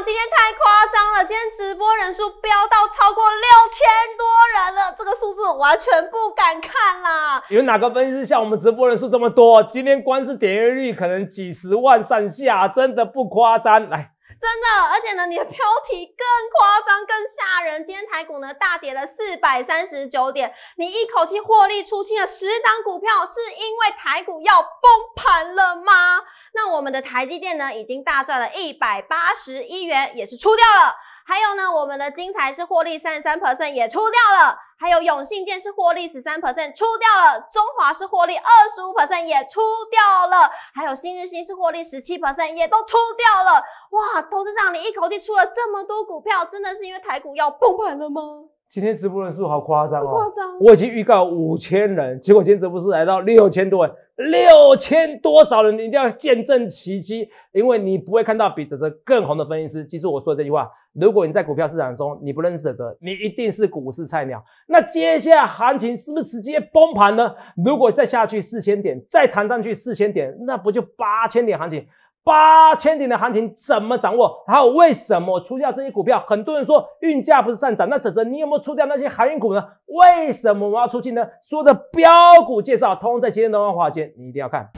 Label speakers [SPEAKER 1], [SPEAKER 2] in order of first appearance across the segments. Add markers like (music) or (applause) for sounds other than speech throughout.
[SPEAKER 1] 今天太夸张了！今天直播人数飙到超过六千多人了，这个数字完全不敢看啦！
[SPEAKER 2] 有哪个分析师像我们直播人数这么多？今天光是点阅率可能几十万上下，真的不夸张。来。
[SPEAKER 1] 真的，而且呢，你的标题更夸张、更吓人。今天台股呢大跌了四百三十九点，你一口气获利出清了十档股票，是因为台股要崩盘了吗？那我们的台积电呢，已经大赚了一百八十一元，也是出掉了。还有呢，我们的金财是获利三十三 percent 也出掉了，还有永信建是获利十三 percent 出掉了，中华是获利二十五 percent 也出掉了，还有新日新是获利十七 percent 也都出掉了。哇，董事长，你一口气出了这么多股票，真的是因为台股要崩盘了吗？
[SPEAKER 2] 今天直播人数好夸张哦！夸张，我已经预告五千人，结果今天直播是来到六千多，六千多少人？你一定要见证奇迹，因为你不会看到比泽泽更红的分析师。记住我说的这句话：如果你在股票市场中你不认识哲哲，你一定是股市菜鸟。那接下来行情是不是直接崩盘呢？如果再下去四千点，再弹上去四千点，那不就八千点行情？八千点的行情怎么掌握？还有为什么出掉这些股票？很多人说运价不是上涨，那哲泽，你有没有出掉那些航运股呢？为什么我要出去呢？说的标股介绍，通在今天的万华间，你一定要看。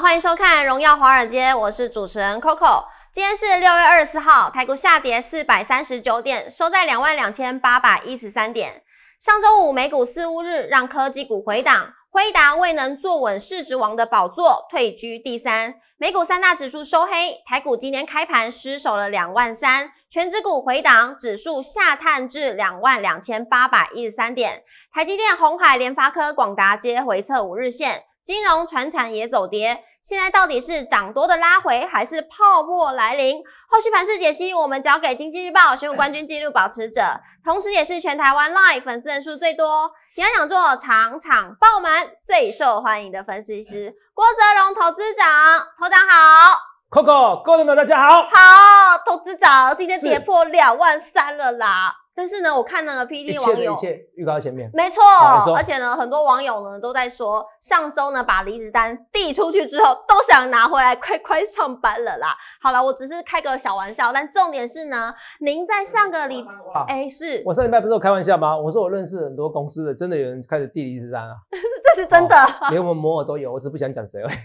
[SPEAKER 1] 欢迎收看《荣耀华尔街》，我是主持人 Coco。今天是六月二十四号，台股下跌四百三十九点，收在两万两千八百一十三点。上周五美股四乌日，让科技股回档，辉达未能坐稳市值王的宝座，退居第三。美股三大指数收黑，台股今天开盘失守了两万三，全指股回档，指数下探至两万两千八百一十三点。台积电、红海、联发科、广达皆回测五日线。金融、船产也走跌，现在到底是涨多的拉回，还是泡沫来临？后续盘势解析，我们交给《经济日报》选股冠军纪录保持者，同时也是全台湾 live 粉丝人数最多、演讲座场场爆满、最受欢迎的分析师郭泽荣投资长。投长好
[SPEAKER 2] ，Coco 各位朋友大家好，
[SPEAKER 1] 好，投资长今天跌破两万三了啦。但是呢，我看那个 P D 网友
[SPEAKER 2] 预告前面，没错，而且
[SPEAKER 1] 呢，很多网友呢都在说，上周呢把离职单递出去之后，都想拿回来，快快上班了啦。好了，我只是开个小玩笑，但重点是呢，您在上个礼，哎是，我上
[SPEAKER 2] 礼拜不是有开玩笑吗？我说我认识很多公司的，真的有人开始递离职单啊，(laughs)
[SPEAKER 1] 这是真的，连
[SPEAKER 2] 我们摩尔都有，我只是不想讲谁而已。(laughs)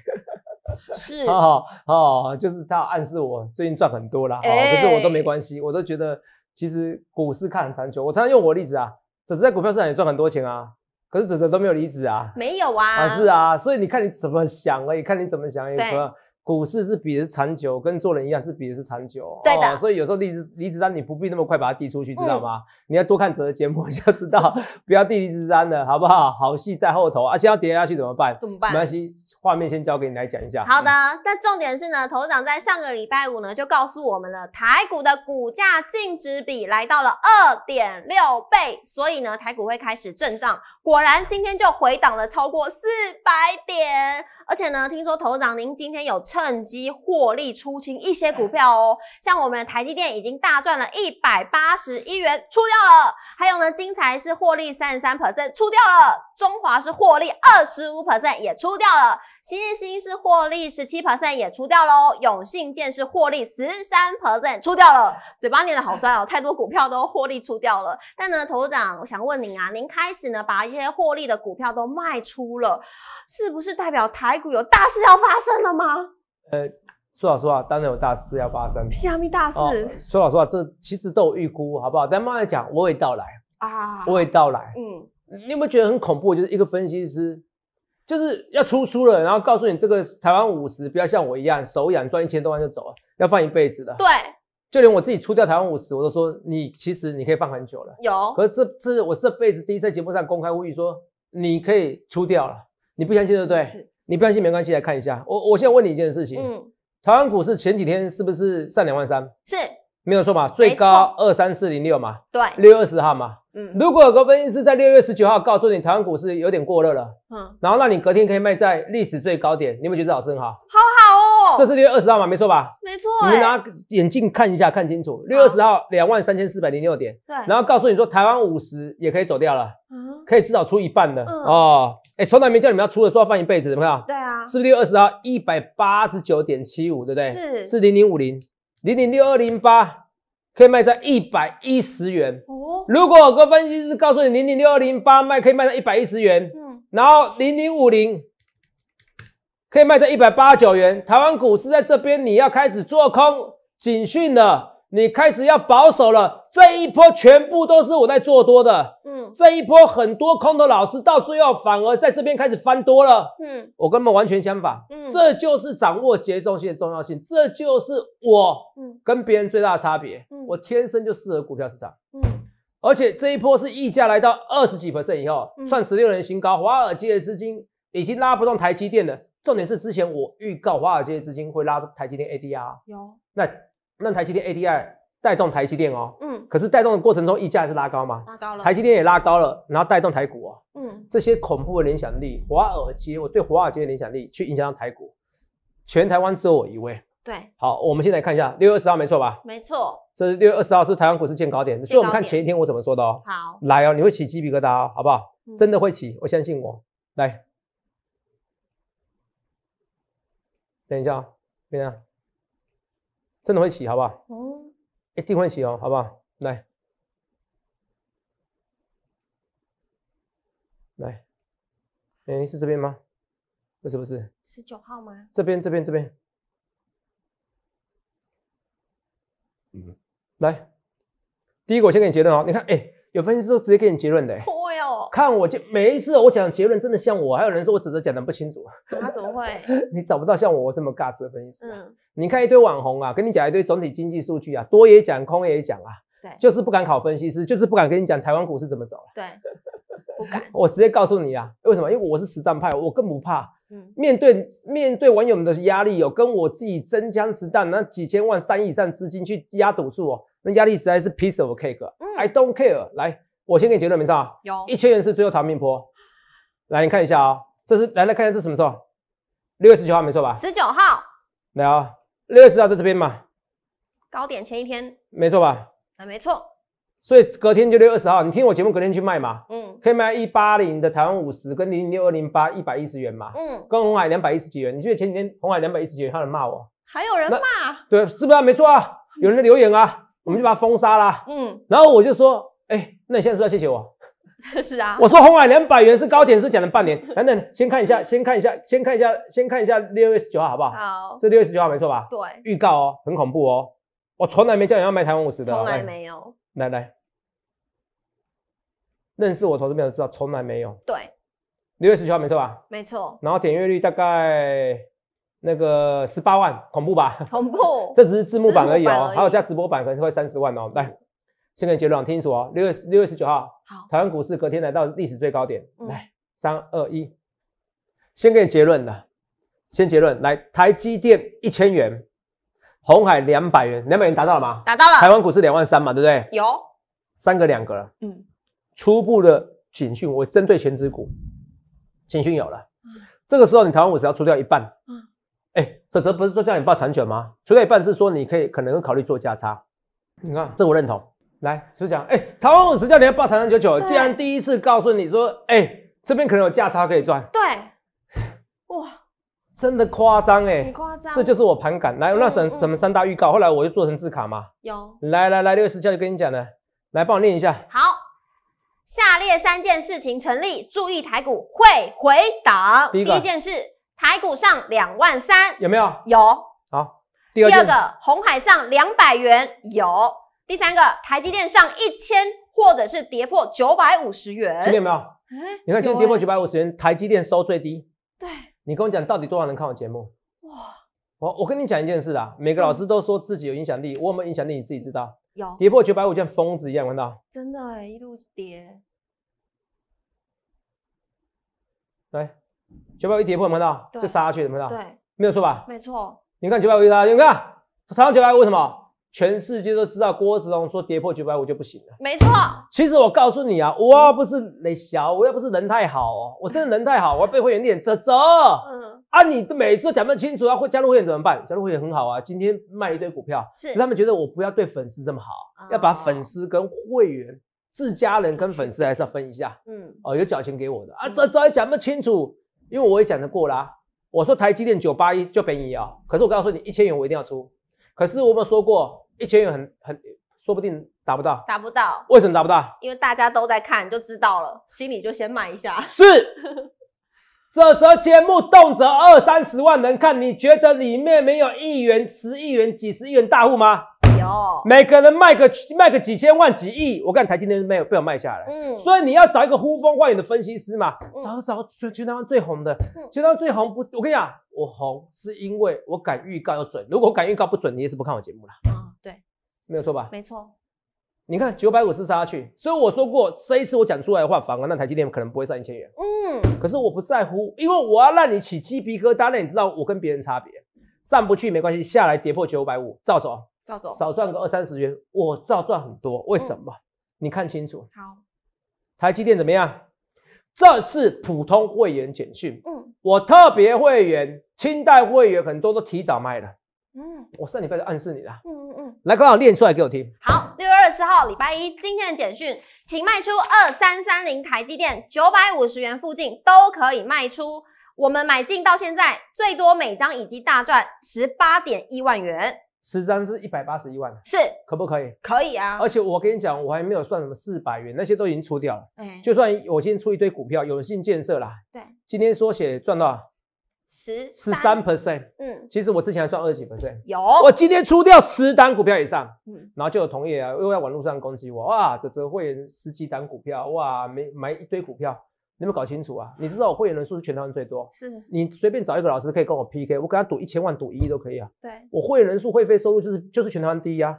[SPEAKER 1] 是，哦
[SPEAKER 2] 哦，就是他暗示我最近赚很多啦，哦，可是我都没关系，我都觉得。其实股市看很长久，我常常用我的例子啊，仔仔在股票市场也赚很多钱啊，可是仔仔都没有离职啊，
[SPEAKER 1] 没有啊，啊是
[SPEAKER 2] 啊，所以你看你怎么想而已，看你怎么想也说。股市是比的是长久，跟做人一样是比的是长久。对的。所以有时候离职离职单你不必那么快把它递出去，知道吗？你要多看哲学节目，你要知道 (laughs) 不要递离职单了，好不好？好戏在后头。而且要跌下去怎么办？怎么办？没关系，画面先交给你来讲一下。
[SPEAKER 1] 好的。但重点是呢，头长在上个礼拜五呢就告诉我们了，台股的股价净值比来到了二点六倍，所以呢台股会开始震荡。果然今天就回档了超过四百点。而且呢，听说头涨，您今天有趁机获利出清一些股票哦。像我们的台积电已经大赚了一百八十一元出掉了，还有呢，金财是获利三十三 percent 出掉了，中华是获利二十五 percent 也出掉了。新日新是获利十七 percent 也出掉喽，永信建是获利十三 percent 出掉了，嘴巴念的好酸哦，太多股票都获利出掉了。但呢，头长，我想问您啊，您开始呢把一些获利的股票都卖出了，是不是代表台股有大事要发生了吗？
[SPEAKER 2] 呃，说老实话，当然有大事要发生，虾
[SPEAKER 1] 米大事？说
[SPEAKER 2] 老实话，这其实都有预估，好不好？但慢慢讲，未到来
[SPEAKER 1] 啊，未到来。嗯，你有没有
[SPEAKER 2] 觉得很恐怖？就是一个分析师。就是要出书了，然后告诉你这个台湾五十，不要像我一样手痒赚一千多万就走了，要放一辈子的。对，就连我自己出掉台湾五十，我都说你其实你可以放很久了。有，可是这次我这辈子第一次在节目上公开呼吁说你可以出掉了，你不相信对不对？你不相信没关系，来看一下。我我现在问你一件事情，嗯，台湾股市前几天是不是上两万三？是，没有错嘛，最高二三四零六嘛，对，六二十号嘛。如果有个分析师在六月十九号告诉你台湾股市有点过热了，嗯，然后那你隔天可以卖在历史最高点，你有没有觉得老师很好？好
[SPEAKER 1] 好哦，这是六月二
[SPEAKER 2] 十号嘛？没错吧？没错。你拿眼镜看一下，看清楚。六月二十号两万三千四百零六点，对。然后告诉你说台湾五十也可以走掉了，嗯，可以至少出一半的哦。哎，从来没叫你们要出的，说要放一辈子，怎么样？对啊。是不是六月二十号一百八十九点七五？对不对？是。是零零五零，零零六二零八。可以卖在一百一十元哦。如果有个分析师告诉你零零六二零八卖可以卖在一百一十元，嗯，然后零零五零可以卖在一百八十九元。台湾股市在这边你要开始做空警讯了。你开始要保守了，这一波全部都是我在做多的，嗯，这一波很多空头老师到最后反而在这边开始翻多了，嗯，我跟他们完全相反，嗯，这就是掌握节奏性的重要性，这就是我跟别人最大的差别，嗯，我天生就适合股票市场，嗯，而且这一波是溢价来到二十几 percent 以后，创十六年新高，华尔街的资金已经拉不动台积电了，重点是之前我预告华尔街的资金会拉台积电 ADR，有那。那台积电 （ADI） 带动台积电哦，嗯，可是带动的过程中，溢价是拉高吗？拉高了，台积电也拉高了，然后带动台股哦，嗯，这些恐怖的联想力，华尔街，我对华尔街的联想力去影响到台股，全台湾只有我一位，对，好，我们现在看一下六月二十号，没错吧？没错，这是六月二十号是台湾股市见高点，所以我们看前一天我怎么说的哦，好，来哦，你会起鸡皮疙瘩哦，好不好？真的会起，我相信我，来，等一下，等一下。真的会洗，好不好？哦，一定会洗哦，好不好？来，来，哎，是这边吗？不是，不是，十九号吗？这边，这边，这边。嗯，来，第一个我先给你结论哦，你看，哎，有分析师都直接给你结论的。看我就每一次我讲结论真的像我，还有人说我指的讲的不清楚。
[SPEAKER 1] 他 (laughs) 怎么会？(laughs)
[SPEAKER 2] 你找不到像我这么尬词的分析师。嗯。你看一堆网红啊，跟你讲一堆总体经济数据啊，多也讲，空也讲啊。对。就是不敢考分析师，就是不敢跟你讲台湾股市怎么走。
[SPEAKER 1] 对，不敢。(laughs)
[SPEAKER 2] 我直接告诉你啊，为什么？因为我是实战派，我更不怕。嗯。面对面对网友们的压力，有跟我自己真枪实弹那几千万、三亿以上资金去压赌注哦，那压力实在是 piece of cake。嗯。I don't care。来。我先给你结论没错，有一千元是最后逃命坡。来，你看一下啊，这是来来看一下这是什么时候？六月十九号没错吧？十九号。来啊，六月十九号在这边嘛。
[SPEAKER 1] 高点前一天没错吧？啊，没错。
[SPEAKER 2] 所以隔天就六月二十号，你听我节目隔天去卖嘛。嗯，可以卖一八零的台湾五十跟零零六二零八一百一十元嘛。嗯，跟红海两百一十几元。你记得前几天红海两百一十几元，有人骂我。还有人骂？对，是不是没错啊？有人留言啊，我们就把他封杀啦。嗯，然后我就说，哎。那你现在说要谢谢我，
[SPEAKER 1] (laughs) 是啊。我说
[SPEAKER 2] 红海两百元是高点，是讲了半年。(laughs) 等等，先看一下，先看一下，先看一下，先看一下六月十九号好不好？好，这六月十九号没错吧？对。预告哦，很恐怖哦。我从来没叫你要买台湾五十的，从来没有。来来，认识我投资朋友知道，从来没有。对。六月十九号没错吧？没错。然后点阅率大概那个十八万，恐怖吧？恐怖。(laughs) 这只是字幕版而已哦，还有加直播版可是快三十万哦，来。先给结论，听哦，六月六月十九号，好，台湾股市隔天来到历史最高点。来，三二一，先给结论的，先结论，来，台积电一千元，红海两百元，两百元达到了吗？达到了。台湾股市两万三嘛，对不对？有三个，两个了。嗯。初步的警讯，我针对前指股，警讯有了。嗯。这个时候，你台湾股市要出掉一半。嗯。哎，泽泽不是说叫你报产权吗？出掉一半是说你可以可能考虑做价差。你看，这我认同。来，是奖！哎，台湾五十叫你要报长长久久。既然第一次告诉你说，哎，这边可能有价差可以赚。
[SPEAKER 1] 对，(sighs) 哇，
[SPEAKER 2] 真的夸张哎，
[SPEAKER 1] 夸张！这就是我
[SPEAKER 2] 盘感。来，那什什么三大预告？后来我就做成字卡嘛。有。来来来，六十叫就跟你讲的，来帮我念一下。
[SPEAKER 1] 好，下列三件事情成立，注意台股会回档。第一第一件事，台股上两万三，有没有？有。好。第二个，红海上两百元，有。第三个，台积电上一千，或者是跌破九百五十元，听见没有？你看今天跌
[SPEAKER 2] 破九百五十元，台积电收最低。对，你跟我讲到底多少人看我节目？哇！我我跟你讲一件事啊，每个老师都说自己有影响力，我有没有影响力？你自己知道。有。跌破九百五像疯子一样，我看到。
[SPEAKER 1] 真的哎，一路跌。
[SPEAKER 2] 来，九百五一跌破，有有看到就杀下去，有没有？对，没有错吧？没错。你看九百五，你看，他到九百五，为什么？全世界都知道，郭子龙说跌破九百五就不行了。没错，其实我告诉你啊，我不是雷小，我又不是人太好，哦，我真的人太好，我要被会员念啧啧。嗯，啊，你每次都讲不清楚，要会加入会员怎么办？加入会员很好啊，今天卖一堆股票，是他们觉得我不要对粉丝这么好，要把粉丝跟会员、自家人跟粉丝还是要分一下。嗯，哦，有缴钱给我的啊，啧啧，也讲不清楚，因为我也讲得过了，我说台积电九八一就便宜啊，可是我告诉你，一千元我一定要出。可是我们说过，一千元很很，说不定达不到，
[SPEAKER 1] 达不到。为什么达不到？因为大家都在看，就知道了，心里就先卖一下。是，
[SPEAKER 2] (laughs) 这则节目动辄二三十万能看，你觉得里面没有一元、十亿元、几十亿元大户吗？有，每个人卖个卖个几千万几亿，我看台积电有被我卖下来。嗯，所以你要找一个呼风唤雨的分析师嘛？找找全全台湾最红的，全台湾最红不？我跟你讲，我红是因为我敢预告又准。如果我敢预告不准，你也是不看我节目了。嗯，对，没有错吧？没错。你看九百五十上去，所以我说过这一次我讲出来的话，反而那台积电可能不会上一千元。嗯，可是我不在乎，因为我要让你起鸡皮疙瘩。那你知道我跟别人差别？上不去没关系，下来跌破九百五，照走。少赚个二三十元，我照赚很多。为什么？你看清楚。好，台积电怎么样？这是普通会员简讯。嗯，我特别会员、清代会员很多都提早卖了。嗯，我上礼拜就暗示你
[SPEAKER 1] 了。嗯嗯嗯，
[SPEAKER 2] 来，刚好练出来给我听。
[SPEAKER 1] 好，六月二十四号，礼拜一，今天的简讯，请卖出二三三零台积电九百五十元附近都可以卖出。我们买进到现在，最多每张已经大赚十八点一万元。
[SPEAKER 2] 十张是一百八十一万，是可不可以？可以啊！而且我跟你讲，我还没有算什么四百元，那些都已经出掉了。嗯，就算我今天出一堆股票，永信建设啦。对，今天缩写赚到
[SPEAKER 1] 十十
[SPEAKER 2] 三 percent，嗯，其实我之前还赚二十几 percent，有。我今天出掉十单股票以上，嗯，然后就有同业啊，又在网络上攻击我哇，这这会十几单股票，哇，没买一堆股票。你有没有搞清楚啊？你知道我会员人数是全台湾最多？是。你随便找一个老师可以跟我 PK，我跟他赌一千万、赌一亿都可以啊。对。我会员人数、会费收入就是就是全台湾第一啊。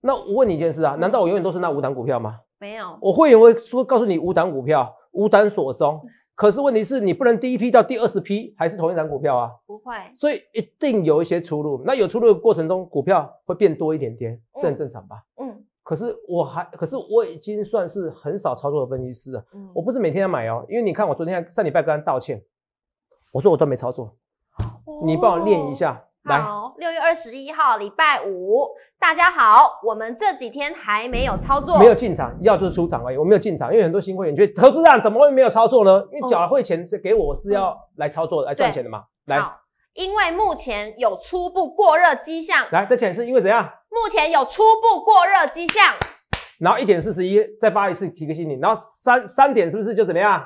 [SPEAKER 2] 那我问你一件事啊，难道我永远都是那五档股票吗？没有。我会员会说告诉你五档股票，五档所中。可是问题是，你不能第一批到第二十批还是同一只股票啊？
[SPEAKER 1] 不会。所以
[SPEAKER 2] 一定有一些出入。那有出入的过程中，股票会变多一点点，这正常吧？嗯。可是我还，可是我已经算是很少操作的分析师了。嗯，我不是每天要买哦，因为你看，我昨天上礼拜跟他道歉，我说我都没操作。
[SPEAKER 1] 你帮我练一
[SPEAKER 2] 下来。
[SPEAKER 1] 六月二十一号，礼拜五，大家好，我们这几天还没有操作，没有
[SPEAKER 2] 进场，要就是出场而已。我没有进场，因为很多新会员觉得投资长怎么会没有操作呢？因为缴会钱是给我是要来操作来赚钱的嘛。来，
[SPEAKER 1] 因为目前有初步过热迹象。
[SPEAKER 2] 来，再解释，因为怎样？
[SPEAKER 1] 目前有初步过热迹象，
[SPEAKER 2] 然后一点四十一再发一次提个醒你，然后三三点是不是就怎么样？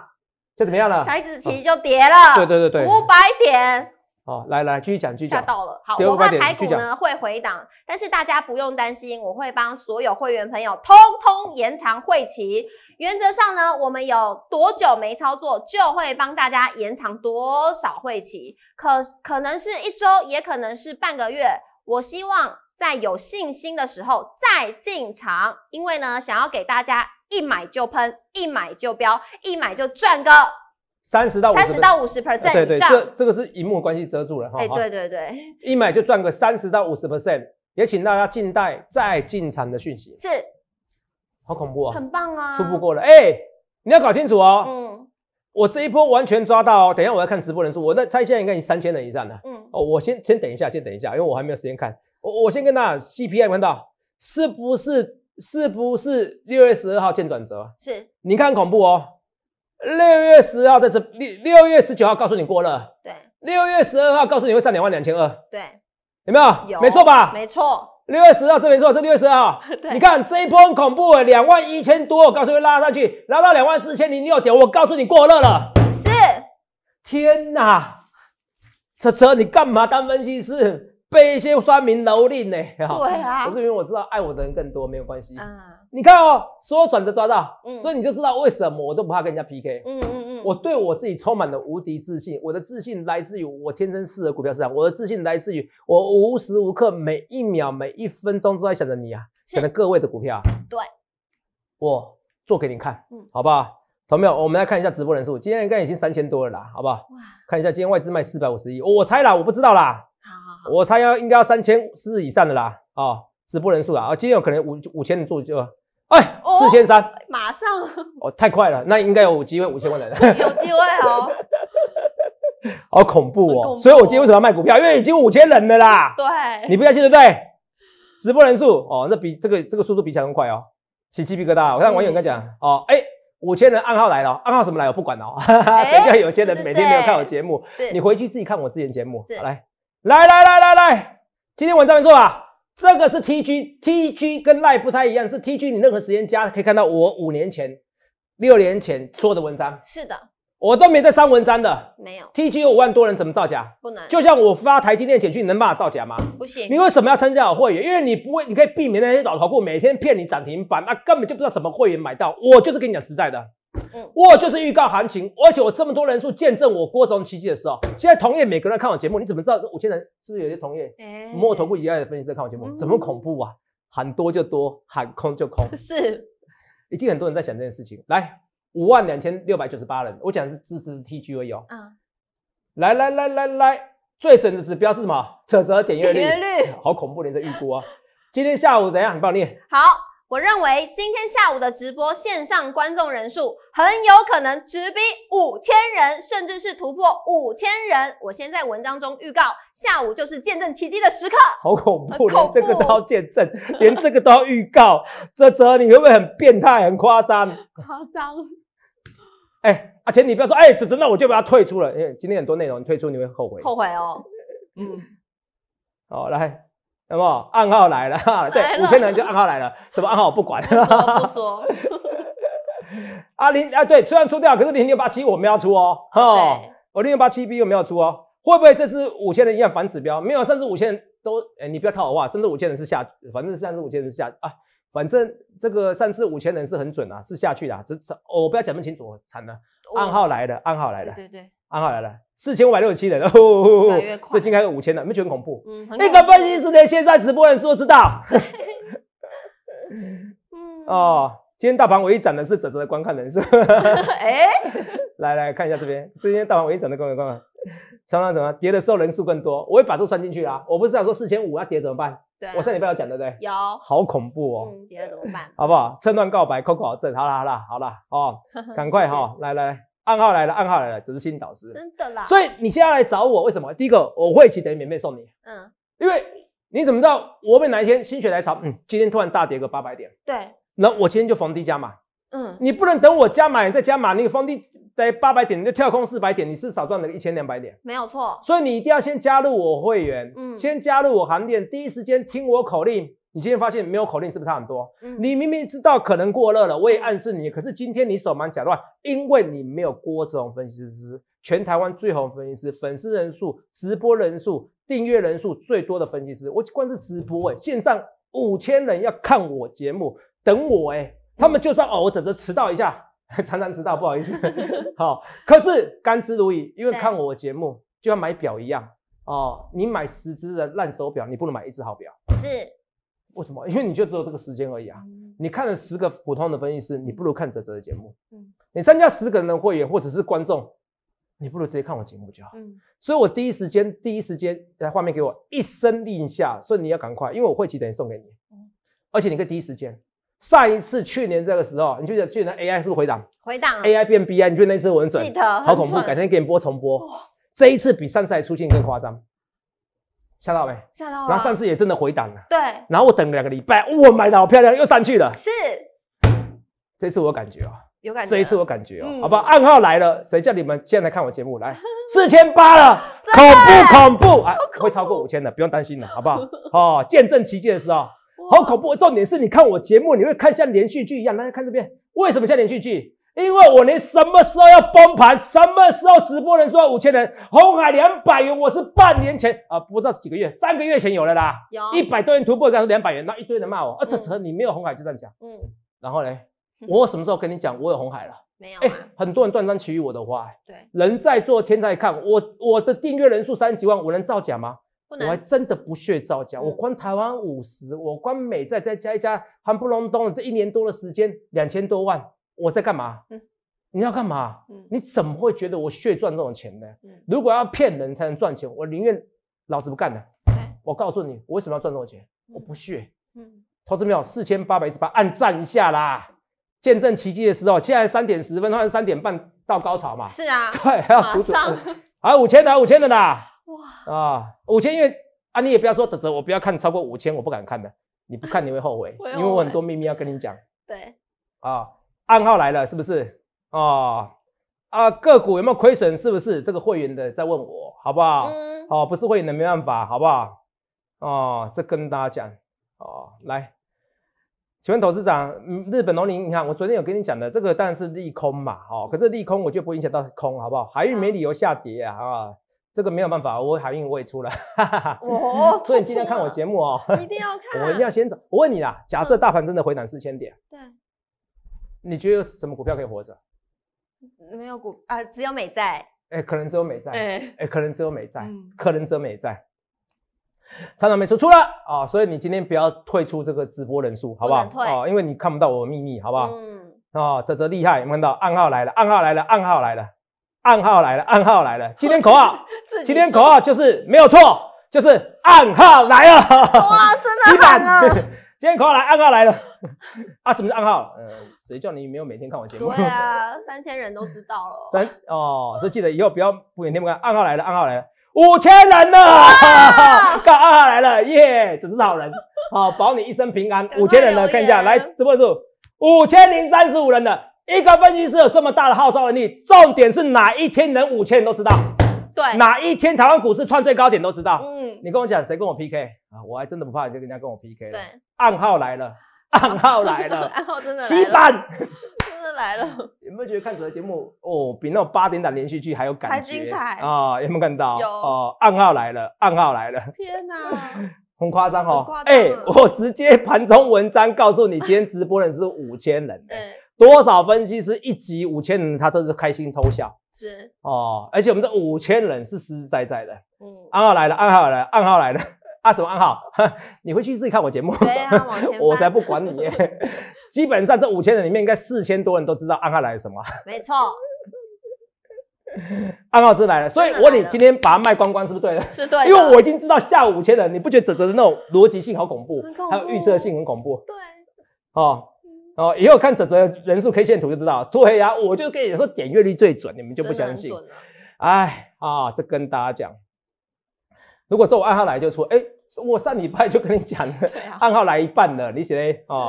[SPEAKER 2] 就怎么样了？台子其
[SPEAKER 1] 就跌了，对对对对，五百点。
[SPEAKER 2] 好，来来继续讲，继续讲。到
[SPEAKER 1] 了，好，我怕台股呢会回档，但是大家不用担心，我会帮所有会员朋友通通延长会期。原则上呢，我们有多久没操作，就会帮大家延长多少会期。可可能是一周，也可能是半个月。我希望。在有信心的时候再进场，因为呢，想要给大家一买就喷，一买就飙，一买就赚个
[SPEAKER 2] 三十到五十。三十到五十 percent，对对，这这个是荧幕关系遮住了哈。哎，对对对，一买就赚个三十到五十 percent，也请大家静待再进场的讯息。是，好恐怖啊，很
[SPEAKER 1] 棒啊，初步
[SPEAKER 2] 过了。哎，你要搞清楚哦，嗯，我这一波完全抓到，等一下我要看直播人数，我那猜一下应该已三千人以上了，嗯，哦，我先先等一下，先等一下，因为我还没有时间看。我我先跟大家 C P i 看到是不是是不是六月十二号见转折？是，你看恐怖哦，六月十二号在这六六月十九号告诉你过热，对，六月十二号告诉你会上两万两千二，对，有没有？有，没错吧？没错，六月十二号没错，这六月十二号，(laughs) 对，你看这一波很恐怖，两万一千多，我告诉会拉上去，拉到两万四千零六点，我告诉你过热了，是，天哪，车车你干嘛当分析师？被一些酸民蹂躏呢，(laughs) 对啊，不是因为我知道爱我的人更多没有关系，嗯，你看哦，说转就抓到，嗯，所以你就知道为什么我都不怕跟人家 PK，嗯嗯嗯，我对我自己充满了无敌自信，我的自信来自于我天生适合股票市场，我的自信来自于我无时无刻每一秒每一分钟都在想着你啊，想着各位的股票，对，我做给你看好不好，同没有？我们来看一下直播人数，今天应该已经三千多了啦，好不好？哇，看一下今天外资卖四百五十亿，我猜啦，我不知道啦。我猜要应该要三千四以上的啦，哦，直播人数啊，啊，今天有可能五五千人做就，哎，四千三，马上，哦，太快了，那应该有机会五千万人，有机
[SPEAKER 1] 会哦，
[SPEAKER 2] 好恐怖哦，所以我今天为什么要卖股票？因为已经五千人了啦，对，你不相信对不对？直播人数哦，那比这个这个速度比起来更快哦，起鸡皮疙瘩。我看网友刚讲，哦，哎，五千人暗号来了，暗号什么来？我不管了哦，(laughs) 谁叫有些人每天没有看我节目，你回去自己看我之前节目，来。来来来来来，今天晚上怎做啊？这个是 T G T G，跟赖不太一样，是 T G。你任何时间加可以看到我五年前、六年前做的文章。是的。我都没在删文章的，没有。T G 有五万多人，怎么造假？不能。就像我发台积电简讯，你能骂我造假吗？不行。你为什么要参加好会员？因为你不会，你可以避免那些老头裤每天骗你涨停板，那根本就不知道什么会员买到。我就是跟你讲实在的，嗯，我就是预告行情，而且我这么多人数见证我过程中奇迹的时候，现在同业每个人看我节目，你怎么知道五千人是不是有些同业摸头裤以外的分析师看我节目，怎么恐怖啊？喊多就多，喊空就空，(laughs) 是，一定很多人在想这件事情。来。五万两千六百九十八人，我讲是支持 TGA 哦。嗯，来来来来来，最准的指标是什么？扯着点阅率，点阅率，(laughs) 好恐怖的预估啊！今天下午等一下，你帮我念。
[SPEAKER 1] 好，我认为今天下午的直播线上观众人数很有可能直逼五千人，甚至是突破五千人。我先在文章中预告，下午就是见证奇迹的时刻。
[SPEAKER 2] 好恐怖，这个都要见证，连这个都要预告，这这你会不会很变态、很夸张？(laughs) 夸张。哎，阿杰，你不要说，哎，子子，那我就把它退出了。因为今天很多内容，你退出你会后悔。
[SPEAKER 1] 后悔哦，(laughs) 嗯，
[SPEAKER 2] 好来，那么暗号来了哈，对，五千人就暗号来了，什么暗号我不管。不说。(laughs) (laughs) 啊零啊对，虽然出掉，可是零六八七我们要出哦，哈，我零六八七 B 又没有出哦，会不会这次五千人一样反指标？没有，甚至五千人都，哎，你不要套我话，甚至五千人是下，反正上次五千人是下啊。反正这个上次五千人是很准啊，是下去的，只只我不要讲那么清楚，惨了，暗号来了，暗号来了，对对对，暗号来了，四千五百六十七人，哦，快，最近还有五千了，没觉得很恐怖？嗯，
[SPEAKER 1] 一个分析师
[SPEAKER 2] 连线上直播人数都知道。嗯，(laughs) 哦，今天大盘唯一涨的是只只的观看人数。
[SPEAKER 1] 哎，
[SPEAKER 2] (laughs) 来来看一下这边，这今天大盘唯一涨的观观看，常常怎么跌的时候人数更多？我会把这算进去啊，我不是想说四千五要跌怎么办？我上礼拜有讲对不对？有，好恐怖哦，
[SPEAKER 1] 嗯，接得怎么办？好
[SPEAKER 2] 不好？趁乱告白，扣扣考证，好啦好啦，好了哦，(laughs) 赶快哈，来来，暗号来了，暗号来了，只是新导师，真的啦。所以你现在来找我，为什么？第一个，我会骑等于免费送你，嗯，因为你怎么知道我们哪一天心血来潮，嗯，今天突然大跌个八百点，对，那我今天就逢低加嘛。你不能等我加你再加码，那个封地在八百点，你就跳空四百点，你是少赚了一千两百点，没有错。所以你一定要先加入我会员，嗯，先加入我行列，第一时间听我口令。你今天发现没有口令，是不是差很多？嗯，你明明知道可能过热了，我也暗示你，可是今天你手忙脚乱，因为你没有郭志宏分析师，全台湾最红分析师，粉丝人数、直播人数、订阅人数最多的分析师。我光是直播，哎，线上五千人要看我节目，等我，哎。他们就算哦，我整迟到一下，(laughs) 常常迟到，不好意思。(laughs) 好，可是甘之如饴，因为看我节目就像买表一样哦。你买十只的烂手表，你不如买一只好表。是，为什么？因为你就只有这个时间而已啊。你看了十个普通的分析师，你不如看哲哲的节目。嗯，你参加十个人的会员或者是观众，你不如直接看我节目就好。嗯，所以我第一时间第一时间来画面给我一声令下，以你要赶快，因为我会席等于送给你，而且你可以第一时间。上一次去年这个时候，你就得去年的 AI 是不是回档？
[SPEAKER 1] 回档，AI
[SPEAKER 2] 变 BI，你觉得那次稳准？记得，好恐怖。改天给你播重播。这一次比上次还出现更夸张，吓到没？
[SPEAKER 1] 吓到然后上次
[SPEAKER 2] 也真的回档了。对。然后我等两个礼拜，我买的好漂亮，又上去了。是。这次我感觉哦，
[SPEAKER 1] 有感觉。这一次我
[SPEAKER 2] 感觉哦，好不好？暗号来了，谁叫你们先来看我节目？来，(laughs) 四千八了，恐怖恐怖，哎，会超过五千的，不用担心了，好不好？哦，见证奇迹的时候。好恐怖！重点是你看我节目，你会看像连续剧一样。大家看这边，为什么像连续剧？因为我连什么时候要崩盘，什么时候直播人数要五千人，红海两百元，我是半年前啊，不知道是几个月，三个月前有了啦，有一百多人突破，然后两百元，那一堆人骂我，啊，扯扯，你没有红海就这样讲，嗯。然后嘞，我什么时候跟你讲我有红海了？没有，哎，很多人断章取义我的话。对，人在做天在看，我我的订阅人数三十几万，我能造假吗？我还真的不屑造假。我光台湾五十，我光美债再加一加，还不隆东，这一年多的时间两千多万，我在干嘛？嗯，你要干嘛？嗯，你怎么会觉得我血赚这种钱呢？嗯，如果要骗人才能赚钱，我宁愿老子不干了。我告诉你，我为什么要赚这种钱？我不屑。嗯，投资没有四千八百一十八，按赞一下啦！见证奇迹的时候，现在三点十分，到三点半到高潮嘛？是
[SPEAKER 1] 啊，(laughs) 对，还要阻止。
[SPEAKER 2] 还五千，还五千的啦。哇啊，五千为啊！你也不要说打泽，我不要看超过五千，我不敢看的。你不看你会后悔，(laughs) 因为我很多秘密要跟你讲。对，啊，暗号来了是不是？啊啊，个股有没有亏损是不是？这个会员的在问我，好不好？嗯。哦，不是会员的没办法，好不好？哦，这跟大家讲哦。来，请问董事长，日本农林你看我昨天有跟你讲的这个，当然是利空嘛。哦，可是利空我就不影响到空，好不好？海运没理由下跌啊，啊。这个没有办法，我海运我也出了，哈哈。哦，所以你今天看我节目哦，一
[SPEAKER 1] 定要看。(laughs) 我一定要
[SPEAKER 2] 先走。我问你啊，假设大盘真的回档四千点，对，你觉得有什么股票可以活着？
[SPEAKER 1] 没有股啊，只有美债。
[SPEAKER 2] 哎，可能只有美债。哎，哎，可能只有美债。嗯，可能只有美债。厂长没出，出了啊！所以你今天不要退出这个直播人数，好不好？哦，因为你看不到我的秘密，好不好？嗯。哦，这这厉害，看到暗号来了，暗号来了，暗号来了。暗号来了，暗号来了！今天口号，今天口号就是没有错，就是暗号来了。哇，真的啊！(laughs) (laughs) 今天口号来，暗号来了。(laughs) 啊，什么是暗号？呃，谁叫你没有每天看我节目？对啊，
[SPEAKER 1] 三千人都知道了。
[SPEAKER 2] 三哦，所以记得以后不要不衍听不看。暗号来了，暗号来了！五千人呢？暗号来了，耶！真是好人，好保你一生平安。五千人呢？看一下，来直播数五千零三十五人了。一个分析师有这么大的号召力，重点是哪一天能五千，你都知道。对，哪一天台湾股市创最高点都知道。嗯，你跟我讲，谁跟我 P K 啊？我还真的不怕，你就人家跟我 P K 了。对，暗号来了，(laughs) 暗号来了，暗
[SPEAKER 1] 号真的洗板，来了。
[SPEAKER 2] 有没有觉得看这个节目哦，比那种八点档连续剧还有感觉，还精彩啊？有没有看到？有哦，暗号来了，暗号来了。
[SPEAKER 1] 天哪，
[SPEAKER 2] (laughs) 很夸张哦！哎，我直接盘中文章告诉你，今天直播人是五千人。对。多少分析师一集五千人，他都是开心偷笑，是哦，而且我们这五千人是实实在在的。嗯，暗号来了，暗号来，暗号来了，(laughs) 啊！什么暗号？(laughs) 你回去自己看我节目。对
[SPEAKER 1] 啊，(laughs) 我才
[SPEAKER 2] 不管你。基本上这五千人里面，应该四千多人都知道暗号来了什么。没错。暗号真来了，所以我你今天把它卖光光，是不是对的？是
[SPEAKER 1] 对，因为我已经
[SPEAKER 2] 知道下午五千人，你不觉得真的那种逻辑性好恐怖，还有预测性很恐怖？对。哦。哦，以后看整则人数 K 线图就知道。对啊，我就跟你说点阅率最准，你们就不相信。哎啊，这跟大家讲，如果说我暗号来就出，哎，我上礼拜就跟你讲，暗号来一半了，你写嘞啊。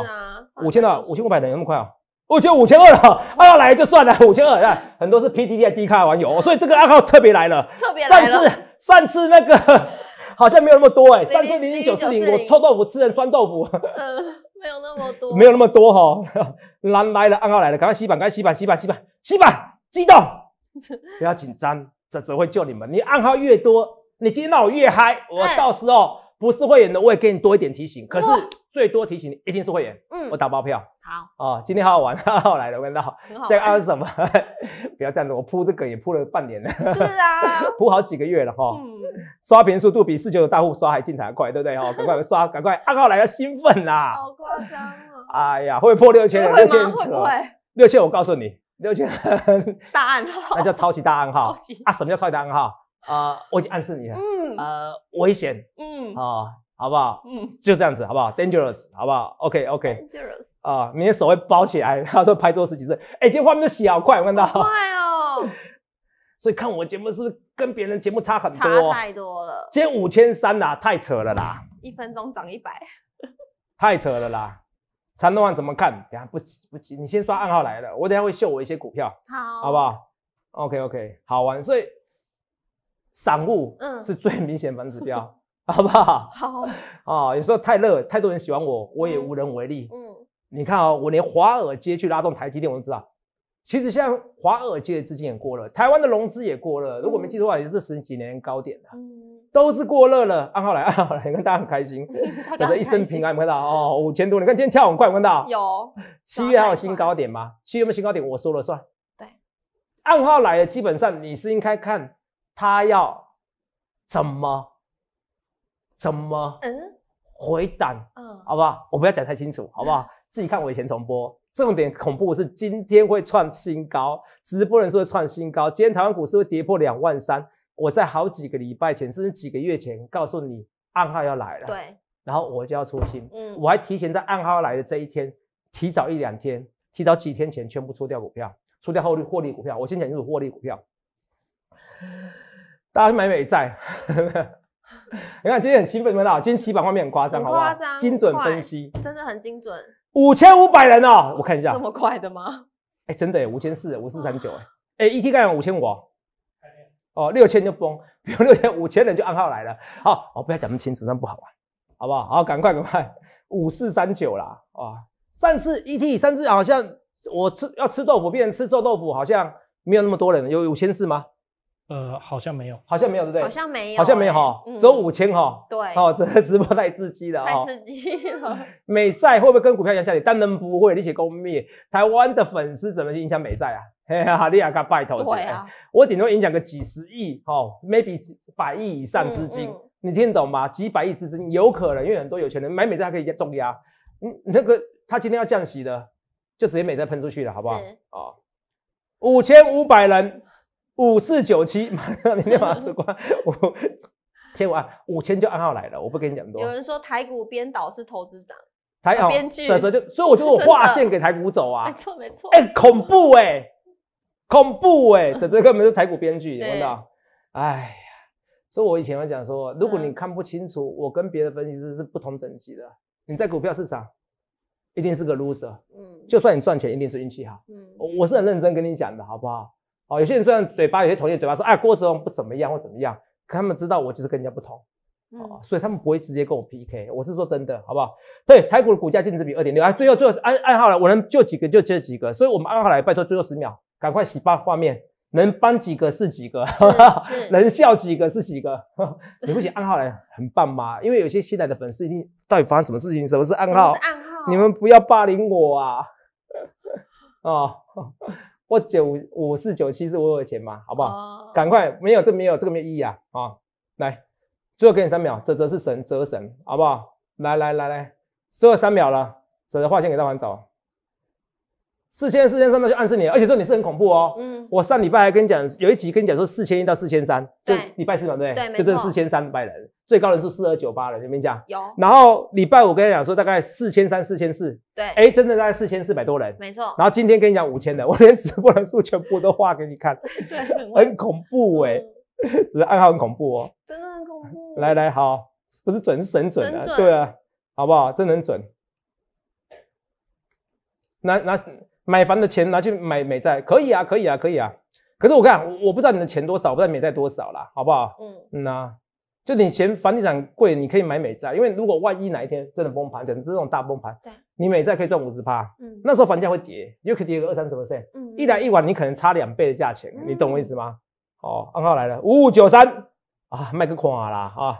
[SPEAKER 2] 五千了，五千五百能那么快哦，我就五千二了。号来就算了，五千二啊。很多是 p D D 的低咖网友，所以这个暗号特别来了。特别来了。上次上次那个 (laughs) 好像没有那么多哎，上次零零九四零，我臭豆腐吃成酸豆腐。(laughs)
[SPEAKER 1] 没有那么多，
[SPEAKER 2] 没有那么多哈！狼 (laughs) 来了，暗号来了，赶快吸板，赶快吸板，吸板，吸板，吸板，激动，(laughs) 不要紧张，这只会救你们。你暗号越多，你今天让我越嗨，我到时候不是会员的，我也给你多一点提醒。可是最多提醒你一定是会员，嗯，我打包票。好哦，今天好好玩，阿 (laughs) 浩来了，问到，这个是什么？(laughs) 不要这样子，我铺这个也铺了半年了。是啊，铺好几个月了哈。嗯。刷屏速度比四九九大户刷还精彩快，对不对？哈，赶快刷，赶快！阿浩来了，兴奋啦。
[SPEAKER 1] 好夸张
[SPEAKER 2] 啊！哎呀，会不会破六千了？六千几了？六千，我告诉你，六千
[SPEAKER 1] 大暗号，那叫
[SPEAKER 2] 超级大暗号。(laughs) 啊，什么叫超级大暗号？啊，我已经暗示你了。
[SPEAKER 1] 嗯。呃，危险。嗯。
[SPEAKER 2] 啊，好不好？嗯。就这样子，好不好？Dangerous，好不好？OK，OK。啊！明天手会包起来，他说拍桌十几次。哎，今天画面都洗好快，我看到。快
[SPEAKER 1] 哦！
[SPEAKER 2] 所以看我节目是不是跟别人节目差很多。差太
[SPEAKER 1] 多了。今
[SPEAKER 2] 天五千三啦，太扯了啦！
[SPEAKER 1] 一分钟涨一百，(laughs)
[SPEAKER 2] 太扯了啦！缠东网怎么看？等下不急不急，你先刷暗号来了。我等下会秀我一些股票，好，好不好？OK OK，好玩。所以散户嗯是最明显反指标，好不好？(laughs) 好。哦，有时候太热，太多人喜欢我，我也无能为力。嗯。你看啊，我连华尔街去拉动台积电，我都知道。其实现在华尔街的资金也过热，台湾的融资也过热。如果没记错的话，也是十几年高点的，都是过热了。暗号来，暗号来，你看大家很开心，(laughs) 讲着一生平安，看到哦五千多。你看今天跳很快，看到有七月有新高点吗？七月有新高点，我说了算。对，暗号来了，基本上你是应该看他要怎么怎么回档，嗯，好不好？我不要讲太清楚，好不好？自己看我以前重播，重点恐怖是今天会创新高，直播人数会创新高。今天台湾股市会跌破两万三。我在好几个礼拜前，甚至几个月前，告诉你暗号要来了。对，然后我就要出清。嗯，我还提前在暗号来的这一天，提早一两天，提早几天前，全部出掉股票，出掉后利获利股票。我先讲就是获利股票，(laughs) 大家去买美债。(laughs) 你看今天很兴奋，没到？今天洗板画面很夸张，好不好？夸张，精准分析，
[SPEAKER 1] 真的很精准。
[SPEAKER 2] 五千五百人哦，我看一下，这么
[SPEAKER 1] 快的吗？
[SPEAKER 2] 哎，真的，五千四五四三九，哎哎，ET 干了五千五，哦，六千就崩，(laughs) 比如六千五千人就暗号来了，好，哦，不要讲那么清楚，那不好玩，好不好？好，赶快赶快，五四三九啦，哇，上次 ET 上次好像我吃要吃豆腐，变成吃臭豆腐，好像没有那么多人，有五千四吗？呃，好像没有，好像没有，对不对？好像
[SPEAKER 1] 没有，好像没有哈，只有五
[SPEAKER 2] 千哈。对，哦，这个直播太刺激了，太刺
[SPEAKER 1] 激了。(laughs)
[SPEAKER 2] 美债会不会跟股票一样下跌？当然不会，你息公灭。台湾的粉丝怎么影响美债啊？(laughs) 你也要拜托我顶多影响个几十亿哈，maybe 百亿以上资金，你听懂吗？几百亿资金有可能，因为很多有钱人买美债，可以中。压。嗯，那个他今天要降息的，就直接美债喷出去了，好不好？啊，五千五百人。五四九七，马上明天马上出关，五 (laughs) 千啊，五千就暗号来了，我不跟你讲多。有人
[SPEAKER 1] 说台股编导是投资长，台股编剧，就，所以我就划线给
[SPEAKER 2] 台股走啊，没 (laughs)
[SPEAKER 1] 错没错，哎，
[SPEAKER 2] 恐怖哎，恐怖哎，这 (laughs) 这根本是台股编剧，你们的，哎呀，所以我以前讲说，如果你看不清楚，我跟别的分析师是不同等级的，你在股票市场一定是个 loser，嗯，就算你赚钱，一定是运气好，嗯，我我是很认真跟你讲的，好不好？哦，有些人虽然嘴巴有些同业嘴巴说啊，郭哲荣不怎么样或怎么样，可他们知道我就是跟人家不同，哦，所以他们不会直接跟我 PK。我是说真的，好不好？对，台股的股价净值比二点六，哎，最后最后是按暗号来，我能救几个就接几个。所以，我们按号来，拜托最后十秒，赶快洗爆画面，能帮几个是几个，(laughs) 能笑几个是几个。你不写暗号来，很棒吗？因为有些新来的粉丝，一定到底发生什么事情，什么是暗号？暗号，你们不要霸凌我啊！(laughs) 哦。我九五四九七是我有钱吗？好不好？赶快，没有这没有这个没意义啊！啊，来，最后给你三秒，哲哲是神，哲神，好不好？来来来来，最后三秒了，哲哲话先给大黄走。四千四千三，那就暗示你，而且这里是很恐怖哦。嗯，我上礼拜还跟你讲，有一集跟你讲说四千一到四千三，对，礼拜四嘛，对，对，就这四千三百人。最高人数四二九八了，你没讲有。然后礼拜五跟你讲说大概四千三、四千四。对。哎，真的大概四千四百多人。没错。然后今天跟你讲五千的，我连直播人数全部都画给你看。(laughs) 对，很恐怖哎，暗号很恐怖哦。真的很恐怖。来来好，不是准是神准啊，对啊，好不好？真很准。拿拿买房的钱拿去买美债，可以啊，可以啊，可以啊。可是我看我不知道你的钱多少，不知道美债多少啦，好不好？嗯嗯啊。就你嫌房地产贵，你可以买美债，因为如果万一哪一天真的崩盘，等这种大崩盘，对，你美债可以赚五十趴，嗯，那时候房价会跌，又可以跌个二三十 percent，嗯，一来一往你可能差两倍的价钱，你懂我意思吗？哦，暗号来了，五五九三啊，卖个啊啦啊，